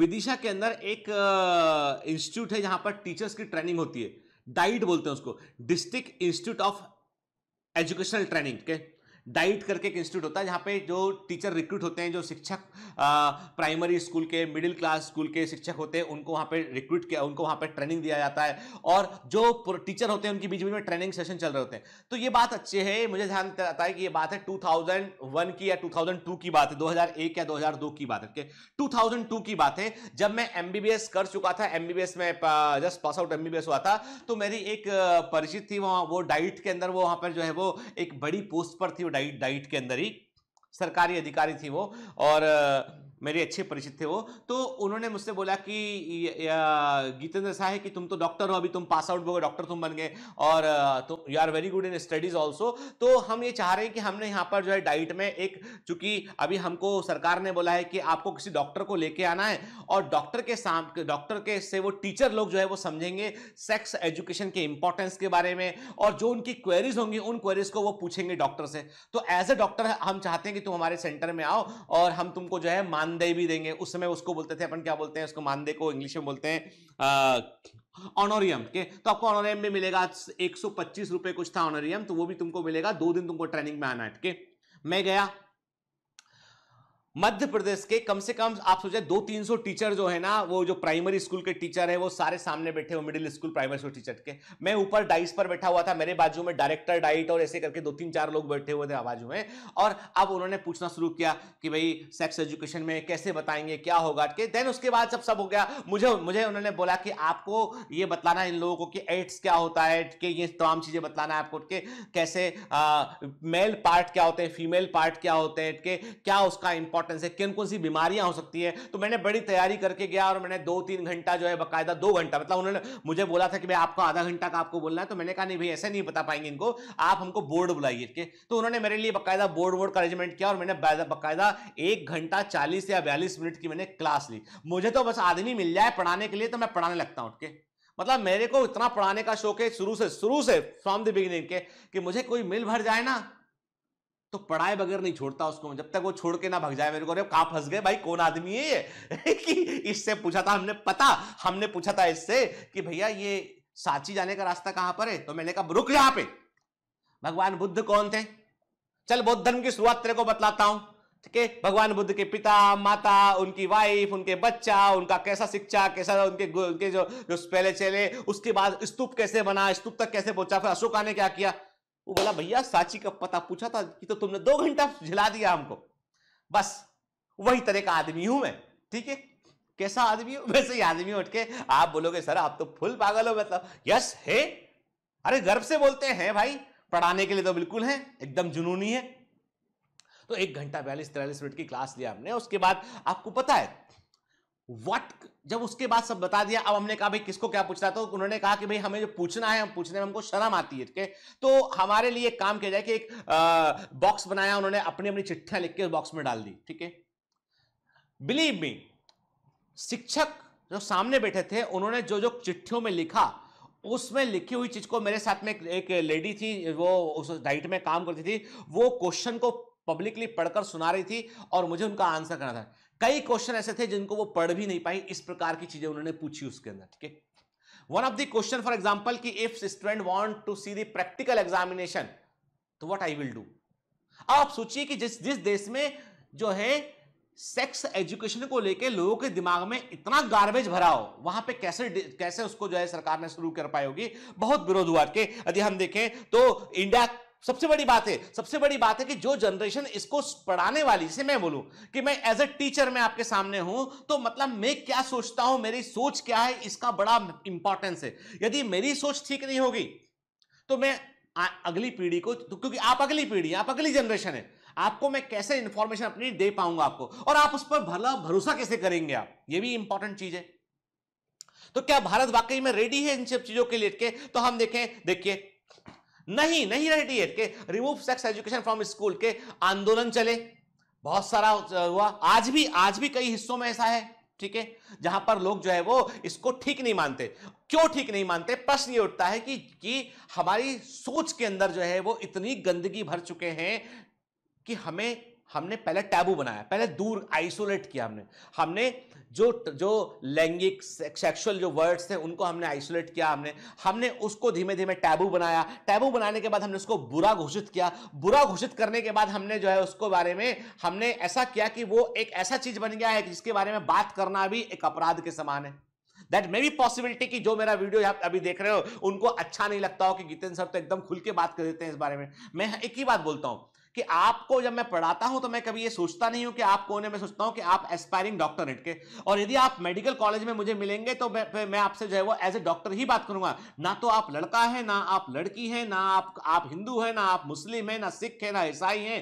विदिशा के अंदर एक इंस्टीट्यूट है जहां पर टीचर्स की ट्रेनिंग होती है डाइट बोलते हैं उसको district institute of educational training के डाइट करके एक इंस्टीट्यूट होता है जहाँ पे जो टीचर रिक्रूट होते हैं जो शिक्षक प्राइमरी स्कूल के मिडिल क्लास स्कूल के शिक्षक होते हैं उनको वहाँ पे रिक्रूट किया उनको वहाँ पे ट्रेनिंग दिया जाता है और जो टीचर होते हैं उनके बीच बीच में ट्रेनिंग सेशन चल रहे होते हैं तो ये बात अच्छी है मुझे ध्यान आता है कि ये बात है टू की या टू की बात है दो या दो की बात है टू की बात है जब मैं एम कर चुका था एम में जस्ट पास आउट एम हुआ था तो मेरी एक परिचित थी वहाँ वो डाइट के अंदर वो वहाँ पर जो है वो एक बड़ी पोस्ट पर थी डाइट डाइट के अंदर ही सरकारी अधिकारी थी वो और मेरे अच्छे परिचित थे वो तो उन्होंने मुझसे बोला कि गीतेंद्र साहे कि तुम तो डॉक्टर हो अभी तुम पास आउट हो गए डॉक्टर तुम बन गए और तो you are very good in studies also तो हम ये चाह रहे हैं कि हमने यहाँ पर जो है डाइट में एक चूंकि अभी हमको सरकार ने बोला है कि आपको किसी डॉक्टर को लेके आना है और डॉक्टर के साम डॉक्टर के से वो टीचर लोग जो है वो समझेंगे सेक्स एजुकेशन के इंपॉर्टेंस के बारे में और जो उनकी क्वेरीज होंगी उन क्वेरीज को वो पूछेंगे डॉक्टर से तो एज अ डॉक्टर हम चाहते हैं कि तुम हमारे सेंटर में आओ और हम तुमको जो है मान मानदेय भी देंगे उस समय उसको बोलते थे अपन क्या बोलते हैं उसको मानदेय को इंग्लिश में बोलते हैं ऑनोरियम के तो आपको ऑनोरियम में मिलेगा एक सौ कुछ था ऑनोरियम तो वो भी तुमको मिलेगा दो दिन तुमको ट्रेनिंग में आना है ठीक है मैं गया मध्य प्रदेश के कम से कम आप सोचे दो तीन सौ टीचर जो है ना वो जो प्राइमरी स्कूल के टीचर है वो सारे सामने बैठे हुए middle school primary school teacher के मैं ऊपर डाइस पर बैठा हुआ था मेरे बाजू में डायरेक्टर डाइट और ऐसे करके दो तीन चार लोग बैठे हुए थे बाजू में और अब उन्होंने पूछना शुरू किया कि भाई सेक्स एजुकेशन में कैसे बताएंगे क्या होगा के देन उसके बाद सब सब हो गया मुझे मुझे उन्होंने बोला कि आपको ये बताना इन लोगों को कि एड्स क्या होता है कि ये तमाम चीज़ें बतलाना है आपको के कैसे मेल पार्ट क्या होते हैं फीमेल पार्ट क्या होते हैं क्या उसका इंपॉर्ट इंपॉर्टेंस है किन कौन सी बीमारियां हो सकती है तो मैंने बड़ी तैयारी करके गया और मैंने दो तीन घंटा जो है बकायदा दो घंटा मतलब उन्होंने मुझे बोला था कि भाई आपको आधा घंटा का आपको बोलना है तो मैंने कहा नहीं भाई ऐसे नहीं बता पाएंगे इनको आप हमको बोर्ड बुलाइए के तो उन्होंने मेरे लिए बकायदा बोर्ड वोर्ड का अरेंजमेंट किया और मैंने बकायदा एक घंटा चालीस या बयालीस मिनट की मैंने क्लास ली मुझे तो बस आदमी मिल जाए पढ़ाने के लिए तो मैं पढ़ाने लगता हूँ उठ के मतलब मेरे को इतना पढ़ाने का शौक है शुरू से शुरू से फ्रॉम द बिगिनिंग के कि मुझे कोई मिल भर जाए ना तो पढ़ाए बगैर नहीं छोड़ता उसको जब तक वो छोड़ के ना भग जाए मेरे को अरे कहाँ फंस गए भाई कौन आदमी है ये कि इससे पूछा था हमने पता हमने पूछा था इससे कि भैया ये सांची जाने का रास्ता कहां पर है तो मैंने कहा रुक यहां पे भगवान बुद्ध कौन थे चल बौद्ध धर्म की शुरुआत तेरे को बतलाता हूं ठीक है भगवान बुद्ध के पिता माता उनकी वाइफ उनके बच्चा उनका कैसा शिक्षा कैसा उनके उनके जो जो पहले चले उसके बाद स्तूप कैसे बना स्तूप तक कैसे पहुंचा फिर अशोका ने क्या किया वो बोला भैया साची का पता पूछा था कि तो तुमने दो घंटा झिला दिया हमको बस वही तरह का आदमी हूं मैं ठीक है कैसा आदमी हूं वैसे ही आदमी उठ के आप बोलोगे सर आप तो फुल पागल हो मतलब यस हे अरे गर्व से बोलते हैं भाई पढ़ाने के लिए तो बिल्कुल है एकदम जुनूनी है तो एक घंटा बयालीस तिरालीस मिनट की क्लास लिया हमने उसके बाद आपको पता है वट जब उसके बाद सब बता दिया अब हमने कहा भाई किसको क्या पूछना तो उन्होंने कहा कि भाई हमें जो पूछना है हम पूछने में हमको शर्म आती है ठीक है तो हमारे लिए काम किया जाए कि एक बॉक्स बनाया उन्होंने अपनी अपनी चिट्ठियां लिख के बॉक्स में डाल दी ठीक है बिलीव मी शिक्षक जो सामने बैठे थे उन्होंने जो जो चिट्ठियों में लिखा उसमें लिखी हुई चीज को मेरे साथ में एक लेडी थी वो उस डाइट में काम करती थी वो क्वेश्चन को पब्लिकली पढ़कर सुना रही थी और मुझे उनका आंसर करना था कई क्वेश्चन ऐसे थे जिनको वो पढ़ भी नहीं पाई इस प्रकार की चीजें उन्होंने पूछी उसके अंदर ठीक है one of the question for example की if student want to see the practical examination तो वट आई विल डू आप सोचिए कि जिस जिस देश में जो है सेक्स एजुकेशन को लेके लोगों के दिमाग में इतना गार्बेज भरा हो वहां पे कैसे कैसे उसको जो है सरकार ने शुरू कर पाई होगी बहुत विरोध हुआ के यदि हम देखें तो इंडिया सबसे बड़ी बात है सबसे बड़ी बात है कि जो जनरेशन इसको पढ़ाने वाली से मैं बोलूं कि मैं एज ए टीचर मैं आपके सामने हूं तो मतलब मैं क्या सोचता हूं मेरी सोच क्या है इसका बड़ा इंपॉर्टेंस है यदि मेरी सोच ठीक नहीं होगी तो मैं अगली पीढ़ी को तो क्योंकि आप अगली पीढ़ी आप अगली जनरेशन है आपको मैं कैसे इंफॉर्मेशन अपनी दे पाऊंगा आपको और आप उस पर भला भरोसा कैसे करेंगे आप ये भी इंपॉर्टेंट चीज है तो क्या भारत वाकई में रेडी है इन सब चीजों के लिए के तो हम देखें देखिए नहीं नहीं रहे डीएड के remove sex education from school के आंदोलन चले बहुत सारा हुआ आज भी आज भी कई हिस्सों में ऐसा है ठीक है जहां पर लोग जो है वो इसको ठीक नहीं मानते क्यों ठीक नहीं मानते प्रश्न ये उठता है कि कि हमारी सोच के अंदर जो है वो इतनी गंदगी भर चुके हैं कि हमें हमने पहले टैबू बनाया पहले दूर आइसोलेट किया हमने हमने जो जो लैंगिक सेक्सुअल जो वर्ड्स थे उनको हमने आइसोलेट किया हमने हमने उसको धीमे धीमे टैबू बनाया टैबू बनाने के बाद हमने उसको बुरा घोषित किया बुरा घोषित करने के बाद हमने जो है उसको बारे में हमने ऐसा किया कि वो एक ऐसा चीज बन गया है जिसके बारे में बात करना भी एक अपराध के समान है दैट मे बी पॉसिबिलिटी कि जो मेरा वीडियो आप अभी देख रहे हो उनको अच्छा नहीं लगता हो कि गीतेंद्र सर तो एकदम खुल के बात कर देते हैं इस बारे में मैं एक ही बात बोलता हूं कि आपको जब मैं पढ़ाता हूं तो मैं कभी ये सोचता नहीं हूं कि आप कोने में सोचता हूं कि आप एस्पायरिंग हट के और यदि आप मेडिकल कॉलेज में मुझे मिलेंगे तो मैं, मैं आपसे जो है वो एज ए डॉक्टर ही बात करूंगा ना तो आप लड़का है ना आप लड़की है ना आप, आप हिंदू है ना आप मुस्लिम है ना सिख है ना ईसाई है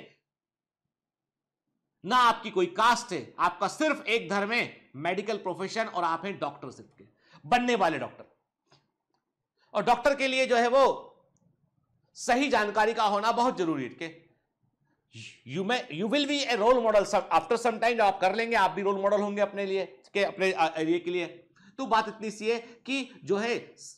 ना आपकी कोई कास्ट है आपका सिर्फ एक धर्म है मेडिकल प्रोफेशन और आप हैं डॉक्टर सिर्फ के बनने वाले डॉक्टर और डॉक्टर के लिए जो है वो सही जानकारी का होना बहुत जरूरी है you may you will be a role model after some time आप कर लेंगे आप भी रोल मॉडल होंगे अपने लिए के अपने एरिए के लिए तो बात इतनी सी है कि जो है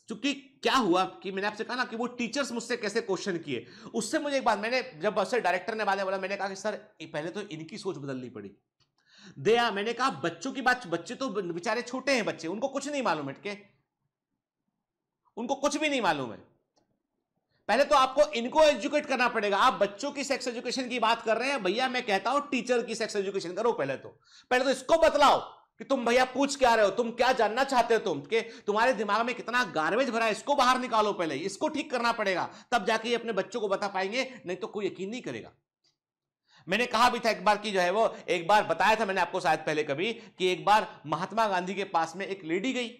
चूंकि क्या हुआ कि मैंने आपसे कहा ना कि वो टीचर्स मुझसे कैसे क्वेश्चन किए उससे मुझे एक बात मैंने जब सर डायरेक्टर ने बाद में बोला मैंने कहा कि सर पहले तो इनकी सोच बदलनी पड़ी दया मैंने कहा बच्चों की बात बच्चे तो बेचारे छोटे हैं बच्चे उनको कुछ नहीं मालूम है उनको कुछ भी नहीं मालूम है पहले तो आपको इनको एजुकेट करना पड़ेगा आप बच्चों की सेक्स एजुकेशन की बात कर रहे हैं भैया मैं कहता हूं टीचर की सेक्स एजुकेशन करो पहले तो पहले तो इसको बतलाओ कि तुम भैया पूछ क्या रहे हो तुम क्या जानना चाहते हो तुम के तुम्हारे दिमाग में कितना गार्बेज भरा है इसको बाहर निकालो पहले इसको ठीक करना पड़ेगा तब जाके ये अपने बच्चों को बता पाएंगे नहीं तो कोई यकीन नहीं करेगा मैंने कहा भी था एक बार की जो है वो एक बार बताया था मैंने आपको शायद पहले कभी कि एक बार महात्मा गांधी के पास में एक लेडी गई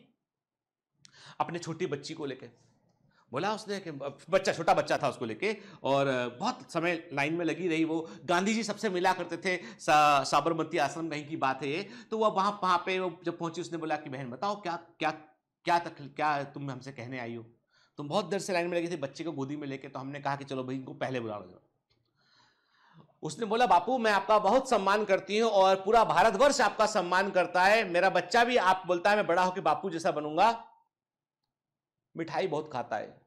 अपने छोटी बच्ची को लेकर बोला उसने कि बच्चा छोटा बच्चा था उसको लेके और बहुत समय लाइन में लगी रही वो गांधी जी सबसे मिला करते थे सा, साबरमती आश्रम कहीं की बात है ये तो वह वहाँ वहाँ पे वो जब पहुंची उसने बोला कि बहन बताओ क्या क्या क्या तक क्या तुम हमसे कहने आई हो तुम तो बहुत देर से लाइन में लगे थे बच्चे को गोदी में लेके तो हमने कहा कि चलो भाई इनको पहले बुला लो उसने बोला बापू मैं आपका बहुत सम्मान करती हूँ और पूरा भारतवर्ष आपका सम्मान करता है मेरा बच्चा भी आप बोलता है मैं बड़ा होकर बापू जैसा बनूंगा मिठाई बहुत खाता है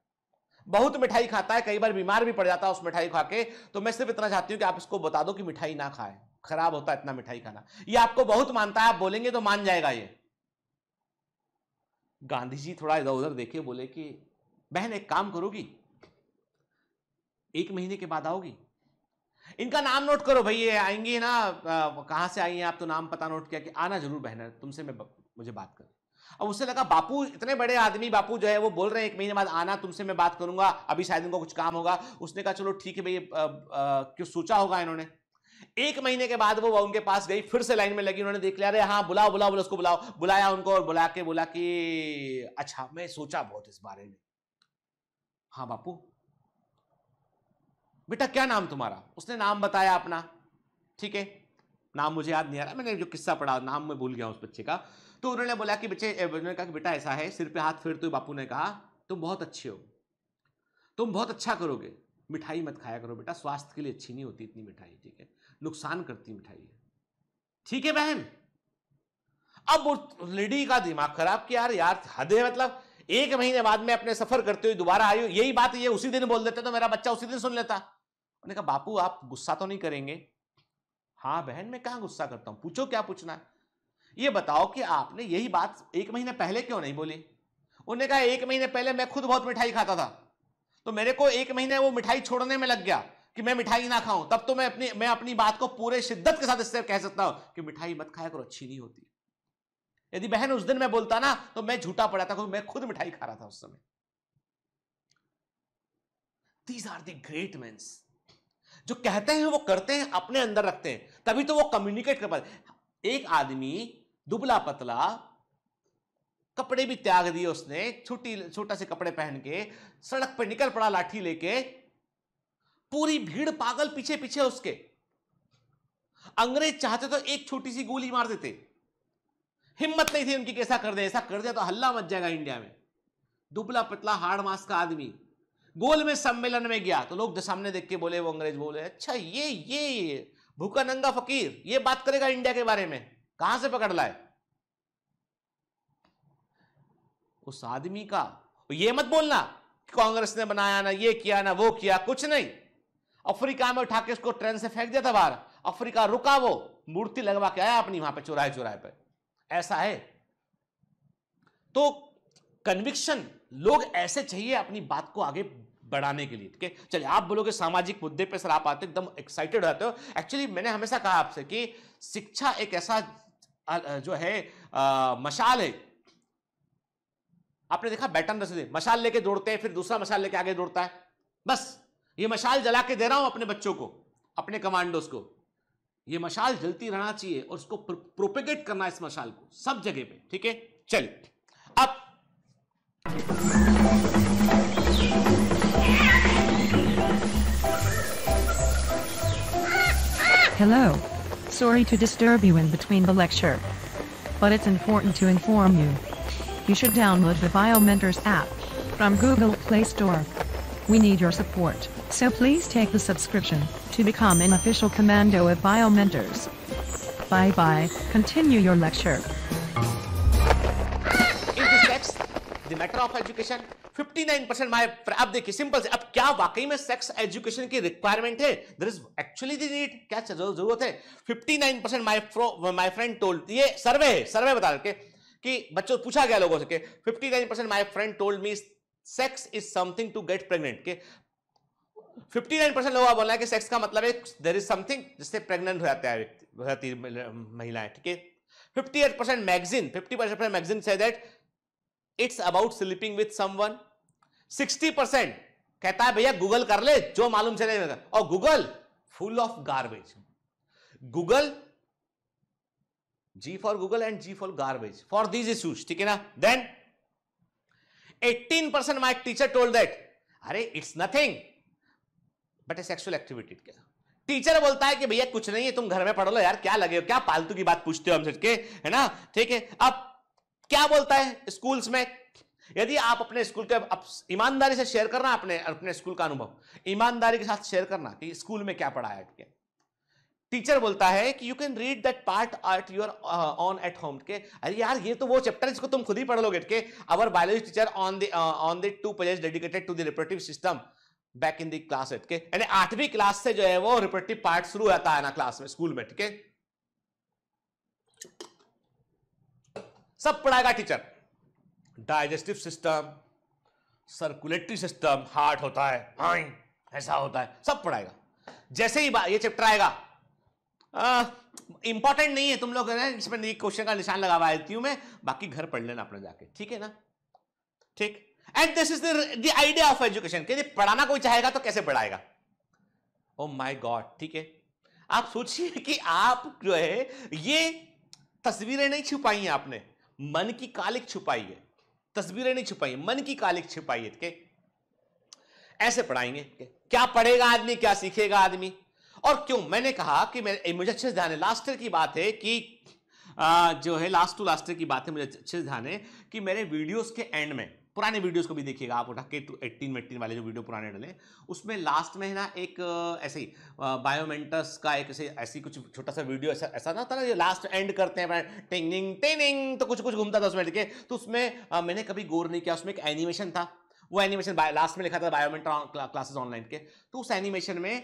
बहुत मिठाई खाता है कई बार बीमार भी पड़ जाता है उस मिठाई खा के तो मैं सिर्फ इतना चाहती हूँ कि आप इसको बता दो कि मिठाई ना खाए खराब होता है इतना मिठाई खाना ये आपको बहुत मानता है आप बोलेंगे तो मान जाएगा ये गांधी जी थोड़ा इधर उधर देखे बोले कि बहन एक काम करोगी एक महीने के बाद आओगी इनका नाम नोट करो भाई ये आएंगी ना कहाँ से आई हैं आप तो नाम पता नोट किया कि आना जरूर बहन है तुमसे मैं मुझे बात करूँ अब उससे लगा बापू इतने बड़े आदमी बापू जो है वो बोल रहे हैं एक महीने बाद आना तुमसे मैं बात करूंगा अभी शायद उनको कुछ काम होगा उसने कहा चलो ठीक है भैया क्यों सोचा होगा इन्होंने एक महीने के बाद वो उनके पास गई फिर से लाइन में लगी उन्होंने देख लिया अरे हाँ बुलाओ बुलाओ बोला उसको बुलाओ बुलाया उनको और बुला के बोला कि अच्छा मैं सोचा बहुत इस बारे में हाँ बापू बेटा क्या नाम तुम्हारा उसने नाम बताया अपना ठीक है नाम मुझे याद नहीं आ रहा मैंने जो किस्सा पढ़ा नाम मैं भूल गया उस बच्चे का तो उन्होंने बोला कि बच्चे उन्होंने कहा कि बेटा ऐसा है सिर पे हाथ फेर तो बापू ने कहा तुम बहुत अच्छे हो तुम बहुत अच्छा करोगे मिठाई मत खाया करो बेटा स्वास्थ्य के लिए अच्छी नहीं होती इतनी मिठाई ठीक है नुकसान करती मिठाई है ठीक है बहन अब उस लेडी का दिमाग खराब कि यार यार हद है मतलब एक महीने बाद में अपने सफर करते हुए दोबारा आई यही बात ये उसी दिन बोल देते तो मेरा बच्चा उसी दिन सुन लेता उन्होंने कहा बापू आप गुस्सा तो नहीं करेंगे हाँ बहन मैं कहाँ गुस्सा करता हूं पूछो क्या पूछना है ये बताओ कि आपने यही बात एक महीने पहले क्यों नहीं बोली उन्होंने कहा एक महीने पहले मैं खुद बहुत मिठाई खाता था तो मेरे को एक महीने वो मिठाई छोड़ने में लग गया कि मैं मिठाई ना खाऊं तब तो मैं अपनी मैं अपनी बात को पूरे शिद्दत के साथ इससे कह सकता हूं कि मिठाई मत खाया करो अच्छी नहीं होती यदि बहन उस दिन मैं बोलता ना तो मैं झूठा पड़ा था क्योंकि मैं खुद मिठाई खा रहा था उस समय दीज आर दी ग्रेट मैं जो कहते हैं वो करते हैं अपने अंदर रखते हैं तभी तो वो कम्युनिकेट कर पाते एक आदमी दुबला पतला कपड़े भी त्याग दिए उसने छोटी छोटा से कपड़े पहन के सड़क पर निकल पड़ा लाठी लेके पूरी भीड़ पागल पीछे पीछे उसके अंग्रेज चाहते तो एक छोटी सी गोली मार देते हिम्मत नहीं थी उनकी कैसा कर दे ऐसा कर दिया तो हल्ला मच जाएगा इंडिया में दुबला पतला हार्ड मास का आदमी गोल में सम्मेलन में गया तो लोग सामने देख के बोले वो अंग्रेज बोले अच्छा ये ये भूखा नंगा फकीर ये बात करेगा इंडिया के बारे में कहां से पकड़ लाए उस आदमी का ये मत बोलना कि कांग्रेस ने बनाया ना ये किया ना वो किया कुछ नहीं अफ्रीका में उठा के उसको ट्रेन से फेंक दिया था बाहर अफ्रीका रुका वो मूर्ति लगवा के आया अपनी वहां पे चुराए चुराए पे ऐसा है तो कन्विक्शन लोग ऐसे चाहिए अपनी बात को आगे बढ़ाने के लिए ठीक है चलिए आप बोलोगे सामाजिक मुद्दे पे सर आप आते एकदम एक्साइटेड रहते हो एक्चुअली मैंने हमेशा कहा आपसे कि शिक्षा एक ऐसा जो है आ, मशाल है आपने देखा बैटन रस्सी मशाल लेके दौड़ते हैं फिर दूसरा मशाल लेके आगे दौड़ता है बस ये मशाल जला के दे रहा हूं अपने बच्चों को अपने कमांडोस को ये मशाल जलती रहना चाहिए और उसको प्रोपेगेट करना इस मशाल को सब जगह पे ठीक है चलिए अब hello Sorry to disturb you in between the lecture. But it's important to inform you. You should download the BioMentors app from Google Play Store. We need your support, so please take the subscription to become an official commando of BioMentors. Bye bye, continue your lecture. Matter of education 59 percent my आप देखिए simple से अब क्या वाकई में sex education की requirement है there is actually the need क्या जरूरत है 59 percent my from my friend told ये सर्वे है सर्वे बता रखे कि बच्चों पूछा गया लोगों से कि 59 percent my friend told me sex is something to get pregnant के 59 परसेंट लोगों का बोलना है कि सेक्स का मतलब है देर इज समथिंग जिससे प्रेग्नेंट हो जाता है महिलाएं ठीक है 58 परसेंट मैगजीन 50 परसेंट मैगजीन से that it's about sleeping with someone sixty percent कहता है भैया गूगल कर ले जो मालूम चले और Google full of garbage Google G for Google and G for garbage for these issues ठीक है ना then 18 percent my teacher told that अरे it's nothing but a sexual activity क्या टीचर बोलता है कि भैया कुछ नहीं है तुम घर में पढ़ लो यार क्या लगे हो क्या पालतू की बात पूछते हो हमसे के है ना ठीक है अब क्या बोलता है स्कूल्स में यदि आप अपने स्कूल के ईमानदारी से शेयर करना अपने अपने स्कूल का अनुभव ईमानदारी के साथ शेयर करना कि स्कूल में क्या पढ़ाया है टीचर बोलता है कि you can read that part at your own at home के अरे यार ये तो वो चैप्टर जिसको तुम खुद ही पढ़ लोगे के our biology teacher on the on the two pages dedicated to the reproductive system back in the class at के यानी आठवीं क्लास से जो है वो रिप्रोडक्टिव पार्ट शुरू होता है ना क्लास में स्कूल में ठीक है सब पढ़ाएगा teacher digestive system circulatory system heart होता है हाँ ऐसा होता है सब पढ़ाएगा जैसे ही ये चैप्टर आएगा इंपॉर्टेंट नहीं है तुम लोग इसमें क्वेश्चन का निशान लगा देती हूं मैं बाकी घर पढ़ लेना अपने जाके ठीक है ना ठीक and this is the idea of education कि पढ़ाना कोई चाहेगा तो कैसे पढ़ाएगा ओ माई गॉड ठीक है आप सोचिए कि आप जो है ये तस्वीरें नहीं छुपाई हैं आपने मन की कालिक छुपाई है तस्वीरें नहीं छुपाई मन की कालिक छुपाई है ऐसे पढ़ाएंगे क्या पढ़ेगा आदमी क्या सीखेगा आदमी और क्यों मैंने कहा कि मैं मुझे अच्छे से ध्यान है लास्ट ईयर की बात है कि आ, जो है लास्ट टू लास्ट ईयर की बात है मुझे अच्छे से ध्यान है कि मेरे वीडियोस के एंड में पुराने वीडियोस को भी देखिएगा आप उठा के टू एट्टीन वेट्टीन वाले जो वीडियो पुराने डले उसमें लास्ट में है ना एक ऐसे ही बायोमेंटस का एक ऐसे ऐसी कुछ छोटा सा वीडियो ऐसा ऐसा ना था ना ये लास्ट एंड करते हैं टेंगिंग टेनिंग तो कुछ कुछ घूमता था उसमें लेके तो उसमें मैंने कभी गौर नहीं किया उसमें एक एनिमेशन था वो एनिमेशन लास्ट में लिखा था बायोमेंट क्लासेस ऑनलाइन के तो उस एनिमेशन में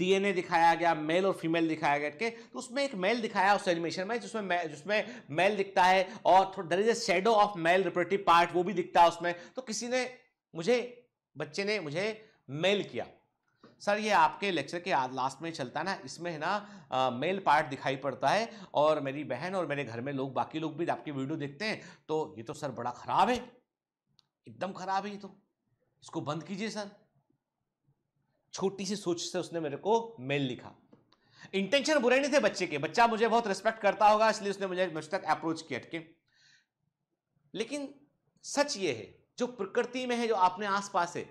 डीएनए दिखाया गया मेल और फीमेल दिखाया गया के तो उसमें एक मेल दिखाया उस एनिमेशन में जिसमें मे, जिसमें मेल दिखता है और there is a shadow of male reproductive part वो भी दिखता है उसमें तो किसी ने मुझे बच्चे ने मुझे मेल किया सर ये आपके लेक्चर के आज लास्ट में चलता है ना इसमें है ना आ, मेल पार्ट दिखाई पड़ता है और मेरी बहन और मेरे घर में लोग बाकी लोग भी आपकी वीडियो देखते हैं तो ये तो सर बड़ा ख़राब है एकदम ख़राब है ये तो इसको बंद कीजिए सर छोटी सी सोच से उसने मेरे को मेल लिखा इंटेंशन बुरे नहीं थे बच्चे के बच्चा मुझे बहुत रिस्पेक्ट करता होगा इसलिए उसने मुझे मुझ तक अप्रोच किया के लेकिन सच ये है जो प्रकृति में है जो आपने आसपास है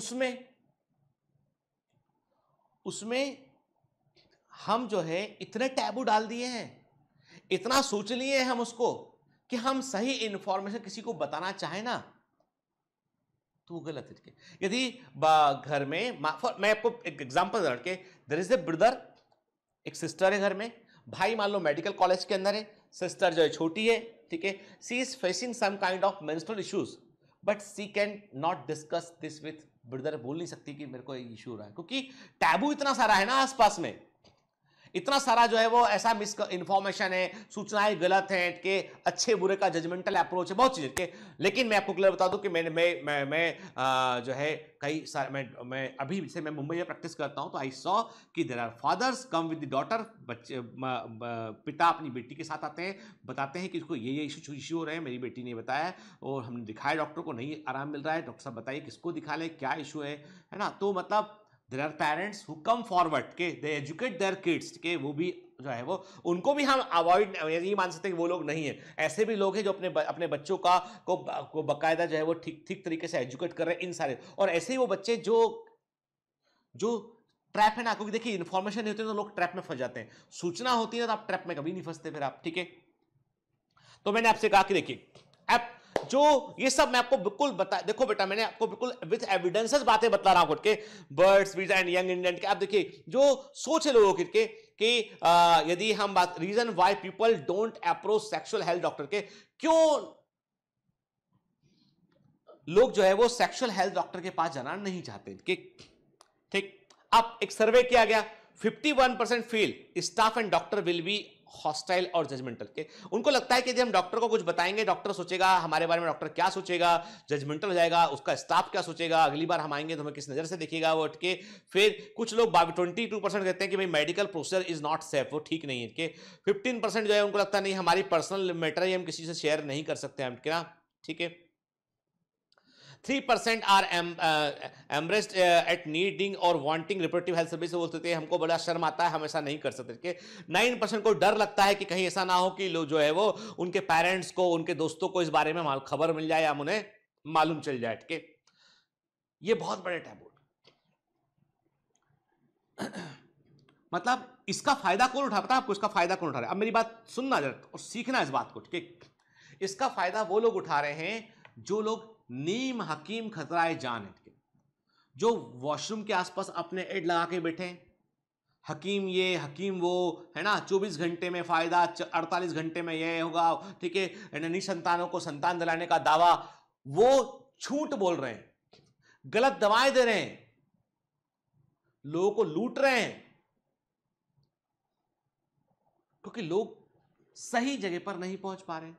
उसमें उसमें हम जो है इतने टैबू डाल दिए हैं इतना सोच लिए हैं हम उसको कि हम सही इंफॉर्मेशन किसी को बताना चाहे ना तो वो गलत है यदि घर में मैं आपको एक एग्जाम्पल दे के देर इज ए ब्रदर एक सिस्टर है घर में भाई मान लो मेडिकल कॉलेज के अंदर है सिस्टर जो है छोटी है ठीक है she is facing some kind of menstrual issues but she can not discuss this with brother बोल नहीं सकती कि मेरे को इशू रहा है क्योंकि टैबू इतना सारा है ना आसपास में इतना सारा जो है वो ऐसा मिस इन्फॉर्मेशन है सूचनाएं गलत हैं कि अच्छे बुरे का जजमेंटल अप्रोच है बहुत चीज़ें लेकिन मैं आपको क्लियर बता दूं कि मैंने मैं मैं मैं आ, जो है कई सारे मैं मैं अभी से मैं मुंबई में प्रैक्टिस करता हूं तो आई सॉ कि there are fathers come with the daughter बच्चे म, म, पिता अपनी बेटी के साथ आते हैं बताते हैं कि इसको ये ये इशू इशू हो रहे हैं मेरी बेटी ने बताया और हमने दिखाया डॉक्टर को नहीं आराम मिल रहा है डॉक्टर साहब बताइए किसको दिखा ले क्या इशू है है ना तो मतलब there are parents who come forward के दे एजुकेट देयर किड्स के वो भी जो है वो उनको भी हम अवॉइड ये मान सकते हैं कि वो लोग नहीं है ऐसे भी लोग हैं जो अपने ब, अपने बच्चों का को, को बकायदा जो है वो ठीक ठीक तरीके से एजुकेट कर रहे हैं इन सारे और ऐसे ही वो बच्चे जो जो ट्रैप है ना क्योंकि देखिए इन्फॉर्मेशन नहीं होती है तो लोग ट्रैप में फंस जाते हैं सूचना होती है तो आप ट्रैप में कभी नहीं फंसते फिर आप ठीक है तो मैंने आपसे कहा कि देखिए ऐप जो ये सब मैं आपको बिल्कुल बता देखो बेटा मैंने आपको बिल्कुल विद एविडेंसेस बातें बता रहा हूँ के birds visa and young Indian के आप देखिए जो सोच है लोगों के कि यदि हम बात reason why people don't approach sexual health doctor के क्यों लोग जो है वो सेक्सुअल हेल्थ डॉक्टर के पास जाना नहीं चाहते ठीक अब एक सर्वे किया गया 51 percent feel staff and doctor will be hostile और जजमेंटल के उनको लगता है कि यदि हम डॉक्टर को कुछ बताएंगे डॉक्टर सोचेगा हमारे बारे में डॉक्टर क्या सोचेगा जजमेंटल हो जाएगा उसका स्टाफ क्या सोचेगा अगली बार हम आएंगे तो हमें किस नज़र से देखेगा वो अटके फिर कुछ लोग ट्वेंटी टू परसेंट कहते हैं कि भाई medical procedure is not safe वो ठीक नहीं है फिफ्टीन परसेंट जो है उनको लगता है नहीं हमारी पर्सनल मैटर ही हम किसी से शेयर नहीं कर सकते हम ठीक है three percent are embarrassed at needing और वांटिंग रिपोर्टिव हेल्थ सर्विस बोलते थे हमको बड़ा शर्म आता है हम ऐसा नहीं कर सकते नाइन परसेंट को डर लगता है कि कहीं ऐसा ना हो कि लोग जो है वो उनके पेरेंट्स को उनके दोस्तों को इस बारे में खबर मिल जाए या उन्हें मालूम चल जाए ठीक ये बहुत बड़े टैबू मतलब इसका फायदा कौन उठा पता है आपको इसका फायदा कौन उठा रहा है अब मेरी बात सुनना जरूर और सीखना इस बात को ठीक है इसका फायदा वो लोग उठा रहे हैं जो लोग नीम हकीम खतराए जान इनके जो वॉशरूम के आसपास अपने एड लगा के बैठे हकीम ये हकीम वो है ना 24 घंटे में फ़ायदा 48 घंटे में यह होगा ठीक है संतानों को संतान दिलाने का दावा वो छूट बोल रहे हैं गलत दवाएं दे रहे हैं लोगों को लूट रहे हैं क्योंकि लोग सही जगह पर नहीं पहुंच पा रहे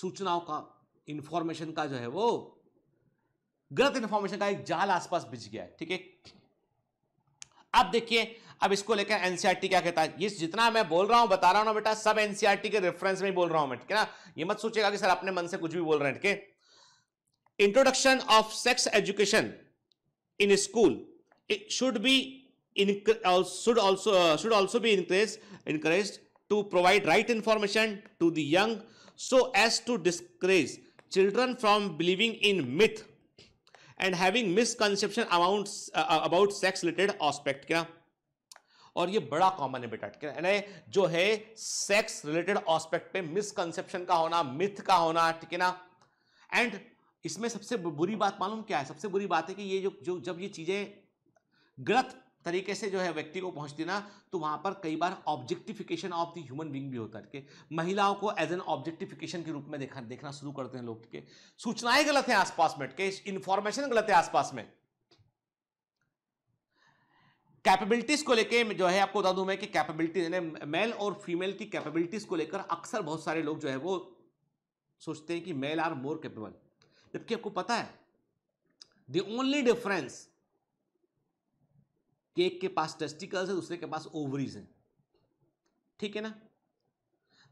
सूचनाओं का इन्फॉर्मेशन का जो है वो गलत इंफॉर्मेशन का एक जाल आसपास बिज गया है ठीक है अब देखिए अब इसको लेकर एनसीआरटी e क्या कहता है ये जितना मैं बोल रहा हूं बता रहा हूं ना बेटा सब एनसीआरटी e के रेफरेंस में ही बोल रहा हूं मैं ठीक है ना ये मत सोचेगा कि सर अपने मन से कुछ भी बोल रहे हैं ठीक है introduction of sex education in school should should should also should also should also be to provide right information to them so the to discourage children from believing in myth and having misconception about, uh, about sex related aspect kya और ये बड़ा common है बेटा ठीक है ना जो है सेक्स रिलेटेड ऑस्पेक्ट पे मिसकंसेप्शन का होना मिथ का होना ठीक है ना एंड इसमें सबसे बुरी बात मालूम क्या है सबसे बुरी बात है कि ये जो जो जब ये चीज़ें गलत तरीके से जो है व्यक्ति को पहुंच देना तो वहां पर कई बार objectification of the human being भी होता है ठीक है महिलाओं को एज एन ऑब्जेक्टिफिकेशन के रूप में देखा देखना शुरू करते हैं लोग ठीक है सूचनाएं गलत है आसपास में ठीक है इन्फॉर्मेशन गलत है आसपास में कैपेबिलिटीज को लेके जो है आपको बता दूं मैं कि कैपेबिलिटी यानी मेल और फीमेल की कैपेबिलिटीज को लेकर अक्सर बहुत सारे लोग जो है वो सोचते हैं कि मेल आर मोर कैपेबल जबकि आपको पता है द ओनली डिफरेंस एक के पास टेस्टिकल्स है दूसरे के पास ओवरीज है ठीक है ना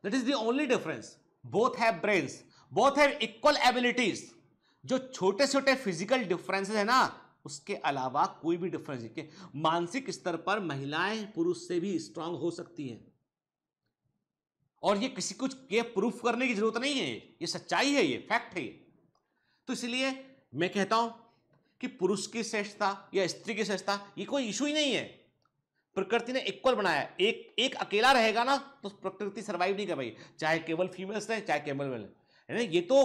that is the only difference both have brains both have equal abilities जो छोटे छोटे फिजिकल डिफरेंसेस है ना उसके अलावा कोई भी डिफरेंस नहीं मानसिक स्तर पर महिलाएं पुरुष से भी स्ट्रांग हो सकती हैं और ये किसी कुछ के प्रूफ करने की जरूरत नहीं है ये सच्चाई है ये फैक्ट है ये तो इसलिए मैं कहता हूं कि पुरुष की श्रेष्ठता या स्त्री की श्रेष्ठता ये कोई इशू ही नहीं है प्रकृति ने इक्वल बनाया एक एक अकेला रहेगा ना तो प्रकृति सर्वाइव नहीं कर पाई चाहे केवल फीमेल्स रहे चाहे केवल मेल यानी ये तो